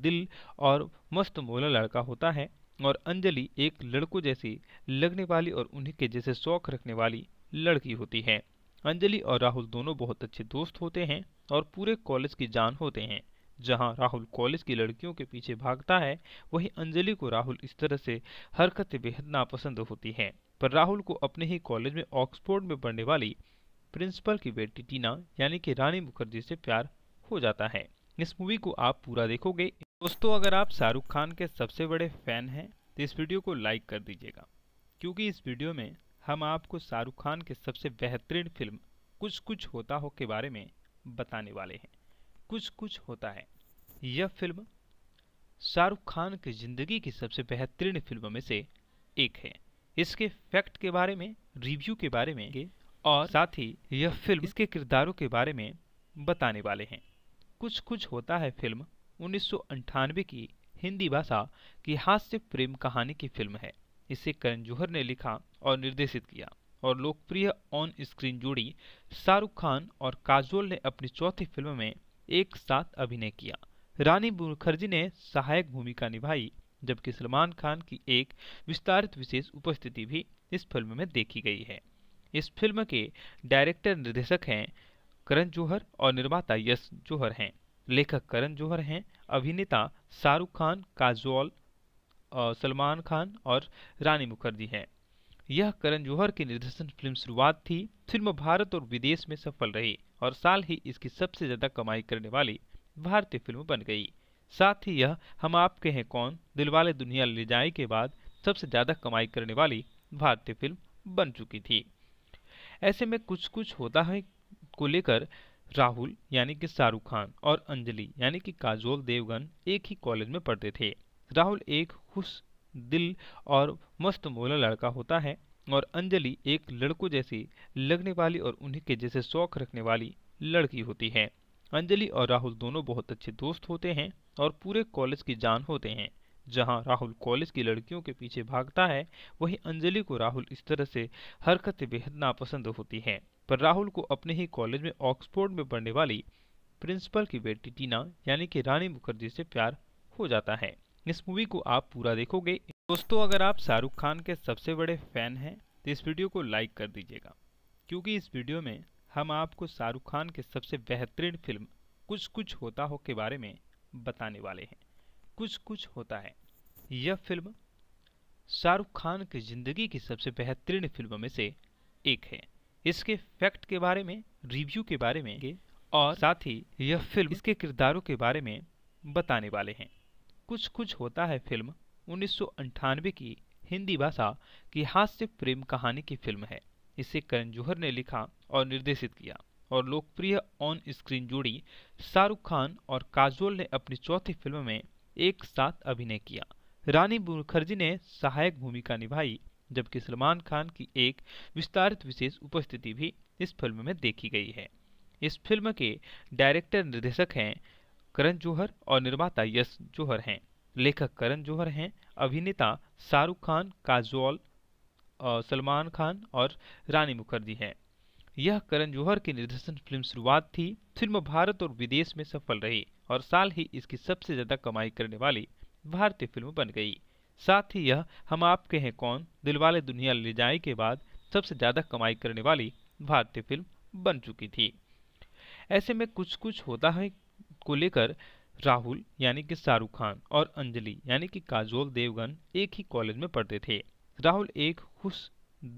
दिल और मस्त मोला लड़का होता है और अंजलि एक लड़कों जैसी लगने वाली और उन्हीं के जैसे शौक रखने वाली लड़की होती है अंजलि और राहुल दोनों बहुत अच्छे दोस्त होते हैं और पूरे कॉलेज की जान होते हैं जहां राहुल कॉलेज की लड़कियों के पीछे भागता है वहीं अंजलि को राहुल इस तरह से हरकत बेहद नापसंद होती है पर राहुल को अपने ही कॉलेज में ऑक्सफोर्ड में पढ़ने वाली प्रिंसिपल की बेटी टीना यानी कि रानी मुखर्जी से प्यार हो जाता है इस मूवी को आप पूरा देखोगे दोस्तों अगर आप शाहरुख खान के सबसे बड़े फैन हैं तो इस वीडियो को लाइक कर दीजिएगा क्योंकि इस वीडियो में हम आपको शाहरुख खान के सबसे बेहतरीन फिल्म कुछ कुछ होता हो के बारे में बताने वाले हैं कुछ कुछ होता है यह फिल्म शाहरुख खान की ज़िंदगी की सबसे बेहतरीन फिल्मों में से एक है इसके फैक्ट के बारे में रिव्यू के बारे में और साथ ही यह फिल्म इसके किरदारों के बारे में बताने वाले हैं कुछ कुछ होता है फिल्म उन्नीस की हिंदी भाषा की हास्य प्रेम कहानी की फिल्म है इसे करण जौहर ने लिखा और निर्देशित किया और लोकप्रिय ऑन स्क्रीन जोड़ी शाहरुख खान और काजोल ने अपनी चौथी फिल्म में एक साथ अभिनय किया रानी मुखर्जी ने सहायक भूमिका निभाई जबकि सलमान खान की एक विस्तारित विशेष उपस्थिति भी इस फिल्म में देखी गई है इस फिल्म के डायरेक्टर निर्देशक हैं करण जौहर और निर्माता यश जौहर हैं लेखक करण जौहर हैं अभिनेता शाहरुख खान काजोल सलमान खान और रानी मुखर्जी हैं यह करण जौहर की निर्देशन फिल्म शुरुआत थी फिल्म भारत और विदेश में सफल रही और साल ही इसकी सबसे ज्यादा कमाई करने वाली भारतीय फिल्म बन गई साथ ही यह हम आपके हैं कौन दिलवाले दुनिया ले जाए के बाद सबसे ज्यादा कमाई करने वाली भारतीय फिल्म बन चुकी थी ऐसे में कुछ कुछ होता है को लेकर राहुल यानी कि शाहरुख खान और अंजलि यानी कि काजोल देवगन एक ही कॉलेज में पढ़ते थे राहुल एक खुश दिल और मस्त मोला लड़का होता है और अंजलि एक लड़कों जैसी लगने वाली और उन्हीं के जैसे शौक रखने वाली लड़की होती है अंजलि और राहुल दोनों बहुत अच्छे दोस्त होते हैं और पूरे कॉलेज की जान होते हैं जहां राहुल कॉलेज की लड़कियों के पीछे भागता है वहीं अंजलि को राहुल इस तरह से हरकत बेहद नापसंद होती है पर राहुल को अपने ही कॉलेज में ऑक्सफोर्ड में पढ़ने वाली प्रिंसिपल की बेटी टीना यानी कि रानी मुखर्जी से प्यार हो जाता है इस मूवी को आप पूरा देखोगे दोस्तों अगर आप शाहरुख खान के सबसे बड़े फैन हैं तो इस वीडियो को लाइक कर दीजिएगा क्योंकि इस वीडियो में हम आपको शाहरुख खान के सबसे बेहतरीन फिल्म कुछ कुछ होता हो के बारे में बताने वाले हैं कुछ कुछ होता है यह फिल्म शाहरुख खान की ज़िंदगी की सबसे बेहतरीन फिल्मों में से एक है इसके फैक्ट के बारे में रिव्यू के बारे में और साथ ही यह फिल्म इसके किरदारों के बारे में बताने वाले हैं कुछ कुछ होता है फिल्म उन्नीस की हिंदी भाषा की हास्य प्रेम कहानी की फिल्म है इसे करण जौहर ने लिखा और निर्देशित किया और लोकप्रिय ऑन स्क्रीन जोड़ी शाहरुख खान और काजोल ने अपनी चौथी फिल्म में एक साथ अभिनय किया रानी मुखर्जी ने सहायक भूमिका निभाई जबकि सलमान खान की एक विस्तारित विशेष उपस्थिति भी इस फिल्म में देखी गई है इस फिल्म के डायरेक्टर निर्देशक हैं करण जौहर और निर्माता यश जौहर हैं लेखक करण जौहर हैं अभिनेता शाहरुख खान काजोल सलमान खान और रानी मुखर्जी हैं यह करण जौहर की निर्देशन फिल्म शुरुआत थी फिल्म भारत और विदेश में सफल रही और साल ही इसकी सबसे ज्यादा कमाई करने वाली भारतीय फिल्म बन गई साथ ही यह हम आपके हैं कौन दिलवाले दुनिया ले जाए के बाद सबसे ज्यादा कमाई करने वाली भारतीय फिल्म बन चुकी थी ऐसे में कुछ कुछ होता है को लेकर राहुल यानी कि शाहरुख खान और अंजलि यानी कि काजोल देवगन एक ही कॉलेज में पढ़ते थे राहुल एक खुश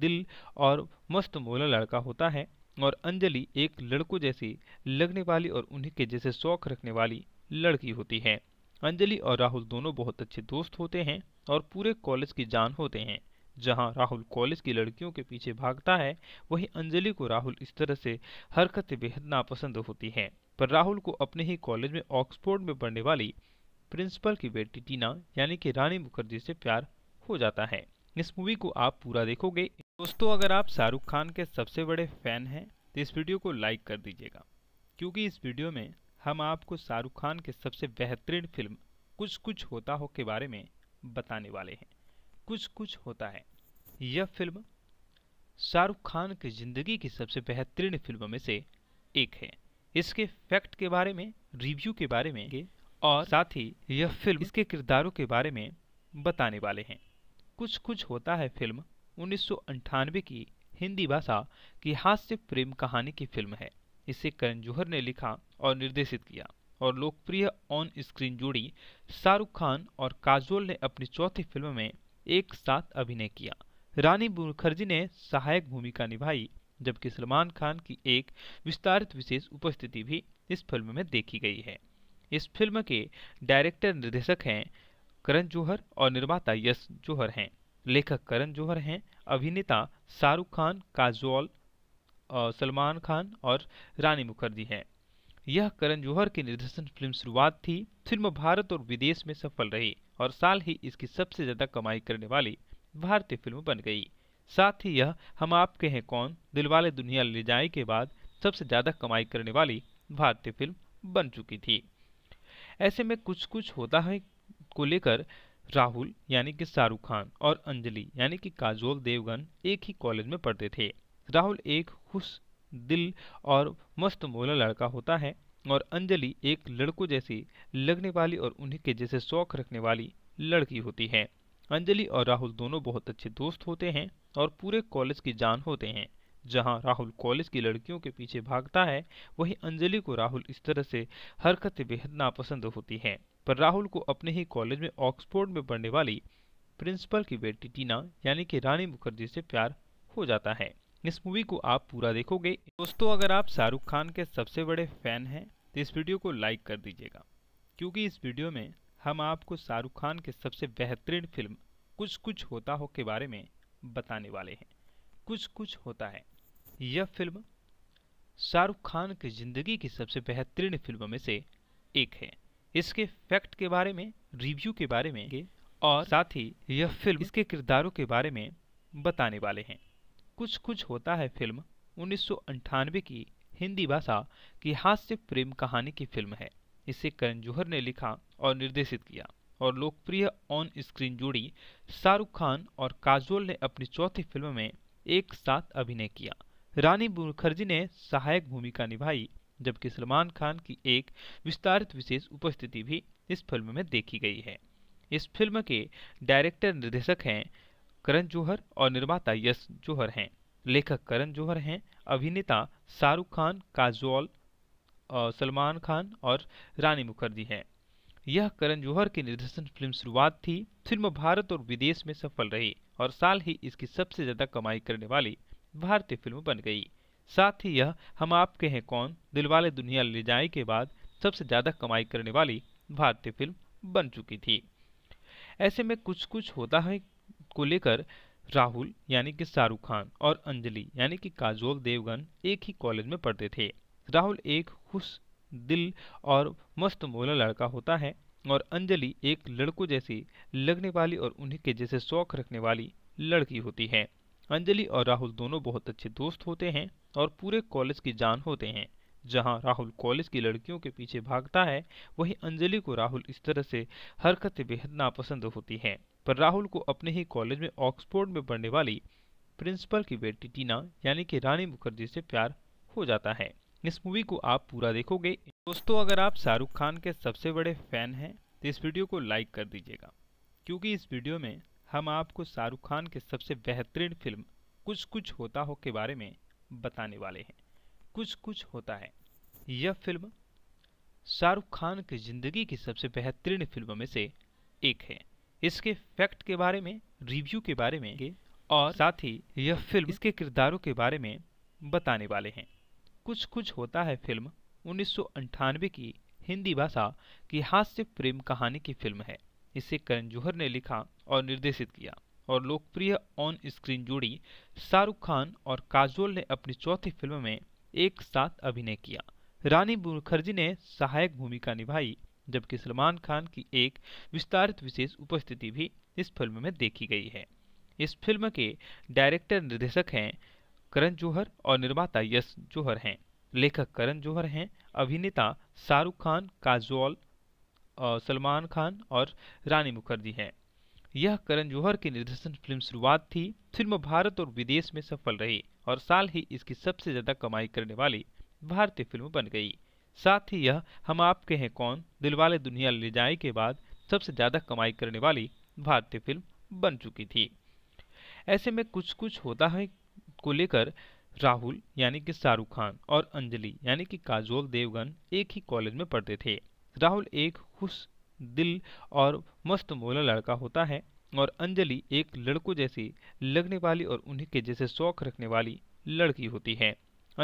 दिल और मस्त मोला लड़का होता है और अंजलि एक लड़कों जैसी लगने वाली और उन्हीं के जैसे शौक रखने वाली लड़की होती है अंजलि और राहुल दोनों बहुत अच्छे दोस्त होते हैं और पूरे कॉलेज की जान होते हैं जहां राहुल कॉलेज की लड़कियों के पीछे भागता है वहीं अंजलि को राहुल इस तरह से हरकतें बेहद नापसंद होती हैं पर राहुल को अपने ही कॉलेज में ऑक्सफोर्ड में पढ़ने वाली प्रिंसिपल की बेटी टीना यानी कि रानी मुखर्जी से प्यार हो जाता है इस मूवी को आप पूरा देखोगे दोस्तों अगर आप शाहरुख खान के सबसे बड़े फैन हैं तो इस वीडियो को लाइक कर दीजिएगा क्योंकि इस वीडियो में हम आपको शाहरुख खान के सबसे बेहतरीन फिल्म कुछ कुछ होता हो के बारे में बताने वाले हैं कुछ कुछ होता है यह फिल्म शाहरुख खान की ज़िंदगी की सबसे बेहतरीन फिल्मों में से एक है इसके फैक्ट के बारे में रिव्यू के बारे में और साथ ही यह फिल्म इसके किरदारों के बारे में बताने वाले हैं कुछ कुछ होता है फिल्म उन्नीस की हिंदी भाषा की हास्य प्रेम कहानी की फिल्म है इसे करण जौहर ने लिखा और निर्देशित किया और लोकप्रिय ऑन स्क्रीन जोड़ी शाहरुख खान और काजोल ने अपनी चौथी फिल्म में एक साथ अभिनय किया रानी मुखर्जी ने सहायक भूमिका निभाई जबकि सलमान खान की एक विस्तारित विशेष उपस्थिति भी इस फिल्म में देखी गई है इस फिल्म के डायरेक्टर निर्देशक हैं करण जौहर और निर्माता यश जौहर हैं लेखक करण जौहर हैं अभिनेता शाहरुख खान काजोल सलमान खान और रानी मुखर्जी हैं यह करण जौहर की निर्देशन फिल्म शुरुआत थी फिल्म भारत और विदेश में सफल रही और साल ही इसकी सबसे ज्यादा कमाई करने वाली भारतीय फिल्म बन गई साथ ही यह हम आपके हैं कौन दिलवाले दुनिया ले जाए के बाद सबसे ज्यादा कमाई करने वाली भारतीय फिल्म बन चुकी थी ऐसे में कुछ कुछ होता है को लेकर राहुल यानी कि शाहरुख खान और अंजलि यानी कि काजोल देवगन एक ही कॉलेज में पढ़ते थे राहुल एक खुश दिल और मस्त मोला लड़का होता है और अंजलि एक लड़कों जैसी लगने वाली और उन्हीं के जैसे शौक रखने वाली लड़की होती है अंजलि और राहुल दोनों बहुत अच्छे दोस्त होते हैं और पूरे कॉलेज की जान होते हैं जहां राहुल कॉलेज की लड़कियों के पीछे भागता है वहीं अंजलि को राहुल इस तरह से हरकतें बेहद नापसंद होती हैं पर राहुल को अपने ही कॉलेज में ऑक्सफोर्ड में पढ़ने वाली प्रिंसिपल की बेटी टीना यानी कि रानी मुखर्जी से प्यार हो जाता है इस मूवी को आप पूरा देखोगे दोस्तों अगर आप शाहरुख खान के सबसे बड़े फैन हैं तो इस वीडियो को लाइक कर दीजिएगा क्योंकि इस वीडियो में हम आपको शाहरुख खान के सबसे बेहतरीन फिल्म कुछ कुछ होता हो के बारे में बताने वाले हैं कुछ कुछ होता है यह फिल्म शाहरुख खान की ज़िंदगी की सबसे बेहतरीन फिल्मों में से एक है इसके फैक्ट के बारे में रिव्यू के बारे में और साथ ही यह फिल्म इसके किरदारों के बारे में बताने वाले हैं कुछ कुछ होता है फिल्म उन्नीस की हिंदी भाषा की हास्य प्रेम कहानी की फिल्म है इसे करण जौहर ने लिखा और निर्देशित किया और लोकप्रिय ऑन स्क्रीन जोड़ी शाहरुख खान और काजोल ने अपनी चौथी फिल्म में एक साथ अभिनय किया रानी मुखर्जी ने सहायक भूमिका निभाई जबकि सलमान खान की एक विस्तारित विशेष उपस्थिति भी इस फिल्म में देखी गई है इस फिल्म के डायरेक्टर निर्देशक हैं करण जौहर और निर्माता यश जौहर हैं लेखक करण जौहर हैं अभिनेता शाहरुख खान काजोल सलमान खान और रानी मुखर्जी हैं यह करण जौहर की निर्देशन फिल्म शुरुआत थी फिल्म भारत और विदेश में सफल रही और साल ही इसकी सबसे ज़्यादा कमाई करने वाली भारतीय फिल्म बन गई साथ ही यह हम आपके हैं कौन दिलवाले दुनिया ले जाए के बाद सबसे ज़्यादा कमाई करने वाली भारतीय फिल्म बन चुकी थी ऐसे में कुछ कुछ होता है को लेकर राहुल यानी कि शाहरुख खान और अंजलि यानी कि काजोल देवगन एक ही कॉलेज में पढ़ते थे राहुल एक खुश दिल और मस्त मोला लड़का होता है और अंजलि एक लड़कों जैसी लगने वाली और उन्हीं के जैसे शौक रखने वाली लड़की होती है अंजलि और राहुल दोनों बहुत अच्छे दोस्त होते हैं और पूरे कॉलेज की जान होते हैं जहां राहुल कॉलेज की लड़कियों के पीछे भागता है वहीं अंजलि को राहुल इस तरह से हरकतें बेहद नापसंद होती हैं पर राहुल को अपने ही कॉलेज में ऑक्सफोर्ड में पढ़ने वाली प्रिंसिपल की बेटी टीना यानी कि रानी मुखर्जी से प्यार हो जाता है इस मूवी को आप पूरा देखोगे दोस्तों अगर आप शाहरुख खान के सबसे बड़े फैन हैं तो इस वीडियो को लाइक कर दीजिएगा क्योंकि इस वीडियो में हम आपको शाहरुख खान के सबसे बेहतरीन फिल्म कुछ कुछ होता हो के बारे में बताने वाले हैं कुछ कुछ होता है यह फिल्म शाहरुख खान की ज़िंदगी की सबसे बेहतरीन फिल्मों में से एक है इसके फैक्ट के बारे में रिव्यू के बारे में और साथ ही यह फिल्म इसके किरदारों के बारे में बताने वाले हैं कुछ कुछ होता है फिल्म उन्नीस की हिंदी भाषा की हास्य प्रेम कहानी की फिल्म है इसे करण जौहर ने लिखा और निर्देशित किया और लोकप्रिय ऑन स्क्रीन जोड़ी शाहरुख खान और काजोल ने अपनी चौथी फिल्म में एक साथ अभिनय किया रानी मुखर्जी ने सहायक भूमिका निभाई जबकि सलमान खान की एक विस्तारित विशेष उपस्थिति भी इस फिल्म में देखी गई है इस फिल्म के डायरेक्टर निर्देशक हैं करण जौहर और निर्माता यश जौहर हैं लेखक करण जौहर हैं अभिनेता शाहरुख खान काजोल सलमान खान और रानी मुखर्जी हैं यह करण जौहर की निर्देशन फिल्म शुरुआत थी फिल्म भारत और विदेश में सफल रही और साल ही इसकी सबसे ज्यादा कमाई करने वाली भारतीय फिल्म बन गई साथ ही यह हम आपके हैं कौन दिलवाले दुनिया ले जाए के बाद सबसे ज्यादा कमाई करने वाली भारतीय फिल्म बन चुकी थी ऐसे में कुछ कुछ होता है को लेकर राहुल यानी कि शाहरुख खान और अंजलि यानी कि काजोल देवगन एक ही कॉलेज में पढ़ते थे राहुल एक खुश दिल और मस्त मोला लड़का होता है और अंजलि एक लड़कों जैसी लगने वाली और उन्हीं के जैसे शौक रखने वाली लड़की होती है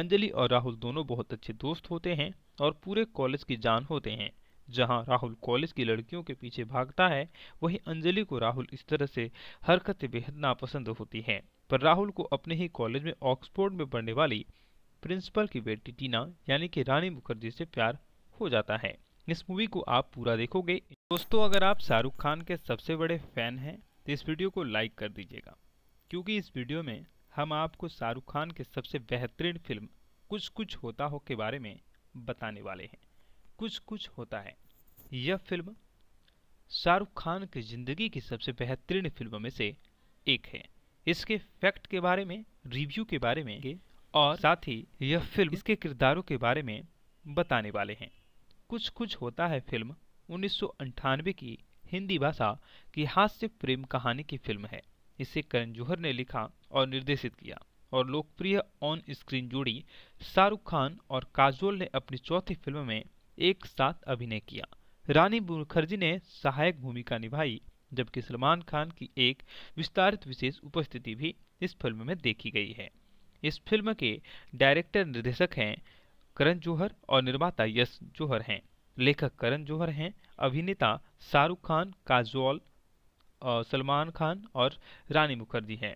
अंजलि और राहुल दोनों बहुत अच्छे दोस्त होते हैं और पूरे कॉलेज की जान होते हैं जहां राहुल कॉलेज की लड़कियों के पीछे भागता है वहीं अंजलि को राहुल इस तरह से हरकत बेहद नापसंद होती है पर राहुल को अपने ही कॉलेज में ऑक्सफोर्ड में पढ़ने वाली प्रिंसिपल की बेटी टीना यानी कि रानी मुखर्जी से प्यार हो जाता है इस मूवी को आप पूरा देखोगे दोस्तों अगर आप शाहरुख खान के सबसे बड़े फैन हैं तो इस वीडियो को लाइक कर दीजिएगा क्योंकि इस वीडियो में हम आपको शाहरुख खान के सबसे बेहतरीन फिल्म कुछ कुछ होता हो के बारे में बताने वाले हैं कुछ कुछ होता है यह फिल्म शाहरुख खान की ज़िंदगी की सबसे बेहतरीन फिल्मों में से एक है इसके फैक्ट के बारे में रिव्यू के बारे में और साथ ही यह [LAUGHS] फिल्म इसके किरदारों के बारे में बताने वाले हैं कुछ कुछ होता है फिल्म उन्नीस की हिंदी भाषा की हास्य प्रेम कहानी की फिल्म है इसे करण जौहर ने लिखा और निर्देशित किया और लोकप्रिय ऑन स्क्रीन जोड़ी शाहरुख खान और काजोल ने अपनी चौथी फिल्म में एक साथ अभिनय किया रानी मुखर्जी ने सहायक भूमिका निभाई जबकि सलमान खान की एक विस्तारित विशेष उपस्थिति भी इस फिल्म में देखी गई है इस फिल्म के डायरेक्टर निर्देशक हैं करण जौहर और निर्माता यश जौहर हैं लेखक करण जौहर हैं अभिनेता शाहरुख खान काजोल सलमान खान और रानी मुखर्जी हैं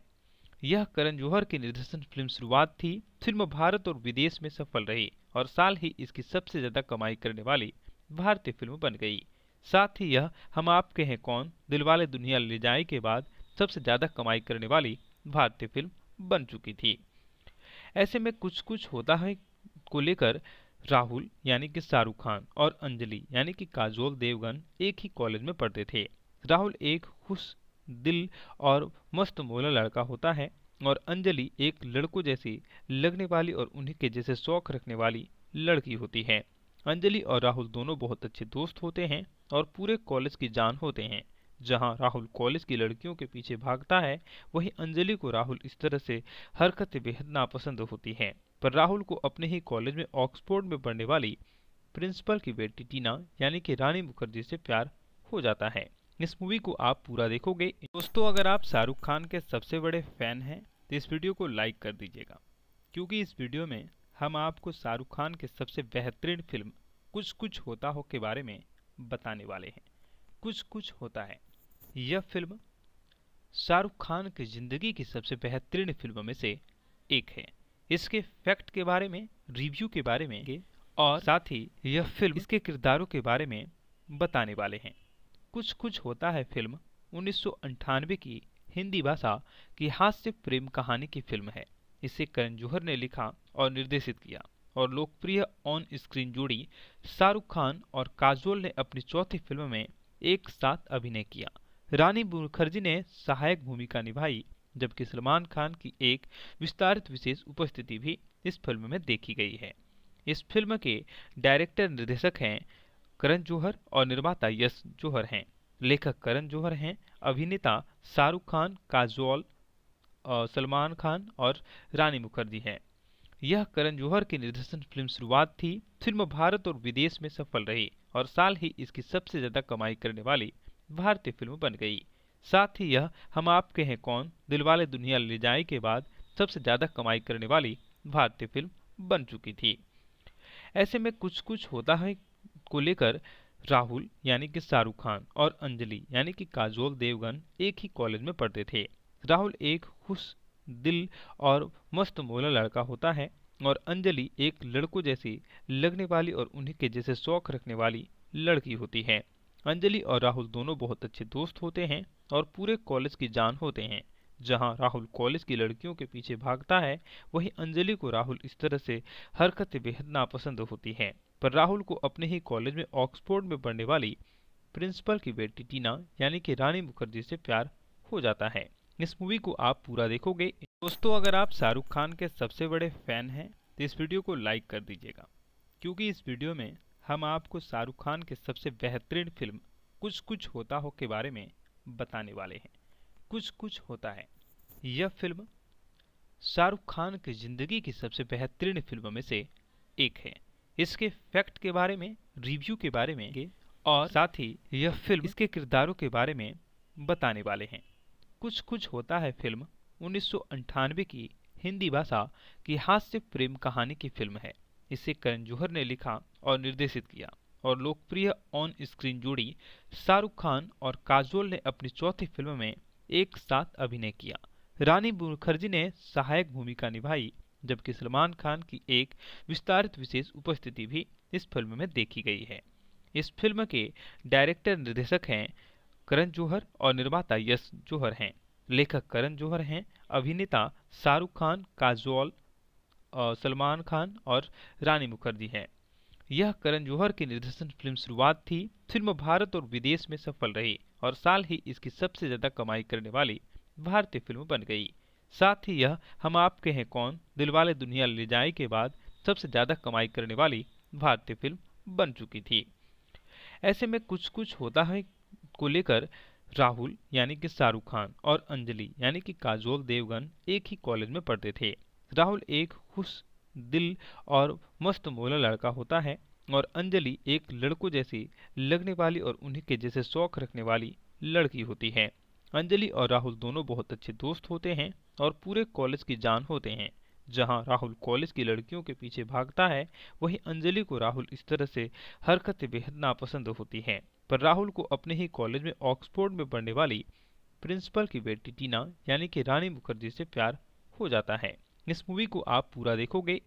यह करण जौहर की निर्देशन फिल्म शुरुआत थी फिल्म भारत और विदेश में सफल रही और साल ही इसकी सबसे ज्यादा कमाई करने वाली भारतीय फिल्म बन गई साथ ही यह हम आपके हैं कौन दिलवाले दुनिया ले जाए के बाद सबसे ज़्यादा कमाई करने वाली भारतीय फिल्म बन चुकी थी ऐसे में कुछ कुछ होता है को लेकर राहुल यानी कि शाहरुख खान और अंजलि यानी कि काजोल देवगन एक ही कॉलेज में पढ़ते थे राहुल एक खुश दिल और मस्त मोला लड़का होता है और अंजलि एक लड़कों जैसी लगने वाली और उन्हीं के जैसे शौक रखने वाली लड़की होती है अंजलि और राहुल दोनों बहुत अच्छे दोस्त होते हैं और पूरे कॉलेज की जान होते हैं जहां राहुल कॉलेज की लड़कियों के पीछे भागता है वहीं अंजलि को राहुल इस तरह से हरकतें बेहद नापसंद होती हैं पर राहुल को अपने ही कॉलेज में ऑक्सफोर्ड में पढ़ने वाली प्रिंसिपल की बेटी टीना यानी कि रानी मुखर्जी से प्यार हो जाता है इस मूवी को आप पूरा देखोगे दोस्तों अगर आप शाहरुख खान के सबसे बड़े फैन हैं तो इस वीडियो को लाइक कर दीजिएगा क्योंकि इस वीडियो में हम आपको शाहरुख खान के सबसे बेहतरीन फिल्म कुछ कुछ होता हो के बारे में बताने वाले हैं कुछ कुछ होता है यह फिल्म शाहरुख खान की ज़िंदगी की सबसे बेहतरीन फिल्मों में से एक है इसके फैक्ट के बारे में रिव्यू के बारे में और साथ ही यह फिल्म इसके किरदारों के बारे में बताने वाले हैं कुछ कुछ होता है फिल्म उन्नीस की हिंदी भाषा की हास्य प्रेम कहानी की फिल्म है इसे करण जौहर ने लिखा और निर्देशित किया और लोकप्रिय ऑन स्क्रीन जोड़ी शाहरुख खान और काजोल ने अपनी चौथी फिल्म में एक साथ अभिनय किया रानी मुखर्जी ने सहायक भूमिका निभाई जबकि सलमान खान की एक विस्तारित विशेष उपस्थिति भी इस फिल्म में देखी गई है इस फिल्म के डायरेक्टर निर्देशक हैं करण जौहर और निर्माता यश जौहर हैं लेखक करण जौहर हैं अभिनेता शाहरुख खान काजोल सलमान खान और रानी मुखर्जी हैं यह करण जौहर की निर्देशन फिल्म शुरुआत थी फिल्म भारत और विदेश में सफल रही और साल ही इसकी सबसे ज्यादा कमाई करने वाली भारतीय फिल्म बन गई साथ ही यह हम आपके हैं कौन दिलवाले दुनिया ले जाए के बाद सबसे ज्यादा कमाई करने वाली भारतीय फिल्म बन चुकी थी ऐसे में कुछ कुछ होता है को लेकर राहुल यानी कि शाहरुख खान और अंजलि यानी कि काजोल देवगन एक ही कॉलेज में पढ़ते थे राहुल एक खुश दिल और मस्त मोला लड़का होता है और अंजलि एक लड़कों जैसी लगने वाली और उन्हीं के जैसे शौक रखने वाली लड़की होती है अंजलि और राहुल दोनों बहुत अच्छे दोस्त होते हैं और पूरे कॉलेज की जान होते हैं जहां राहुल कॉलेज की लड़कियों के पीछे भागता है वहीं अंजलि को राहुल इस तरह से हरकतें बेहद नापसंद होती है पर राहुल को अपने ही कॉलेज में ऑक्सफोर्ड में पढ़ने वाली प्रिंसिपल की बेटी टीना यानी कि रानी मुखर्जी से प्यार हो जाता है इस मूवी को आप पूरा देखोगे दोस्तों अगर आप शाहरुख खान के सबसे बड़े फैन हैं तो इस वीडियो को लाइक कर दीजिएगा क्योंकि इस वीडियो में हम आपको शाहरुख खान के सबसे बेहतरीन फिल्म कुछ कुछ होता हो के बारे में बताने वाले हैं कुछ कुछ होता है यह फिल्म शाहरुख खान की ज़िंदगी की सबसे बेहतरीन फिल्मों में से एक है इसके फैक्ट के बारे में रिव्यू के बारे में और साथ ही यह फिल्म इसके किरदारों के बारे में बताने वाले हैं कुछ कुछ होता है फिल्म उन्नीस की हिंदी भाषा की हास्य प्रेम कहानी की फिल्म है इसे करण जौहर ने लिखा और निर्देशित किया और लोकप्रिय ऑन स्क्रीन जोड़ी शाहरुख खान और काजोल ने अपनी चौथी फिल्म में एक साथ अभिनय किया रानी मुखर्जी ने सहायक भूमिका निभाई जबकि सलमान खान की एक विस्तारित विशेष उपस्थिति भी इस फिल्म में देखी गई है इस फिल्म के डायरेक्टर निर्देशक हैं करण जौहर और निर्माता यश जौहर हैं लेखक करण जौहर हैं अभिनेता शाहरुख खान काजोल सलमान खान और रानी मुखर्जी हैं यह करण जौहर की निर्देशन फिल्म शुरुआत थी फिल्म भारत और विदेश में सफल रही और साल ही इसकी सबसे ज़्यादा कमाई करने वाली भारतीय फिल्म बन गई साथ ही यह हम आपके हैं कौन दिलवाले दुनिया ले जाए के बाद सबसे ज़्यादा कमाई करने वाली भारतीय फिल्म बन चुकी थी ऐसे में कुछ कुछ होता है को लेकर राहुल यानी कि शाहरुख खान और अंजलि यानी कि काजोल देवगन एक ही कॉलेज में पढ़ते थे राहुल एक खुश दिल और मस्त मोला लड़का होता है और अंजलि एक लड़कों जैसी लगने वाली और उन्हीं के जैसे शौक रखने वाली लड़की होती है अंजलि और राहुल दोनों बहुत अच्छे दोस्त होते हैं और पूरे कॉलेज की जान होते हैं जहां राहुल कॉलेज की लड़कियों के पीछे भागता है वहीं अंजलि को राहुल इस तरह से हरकतें बेहद नापसंद होती है पर राहुल को अपने ही कॉलेज में ऑक्सफोर्ड में पढ़ने वाली प्रिंसिपल की बेटी टीना यानी कि रानी मुखर्जी से प्यार हो जाता है इस मूवी को आप पूरा देखोगे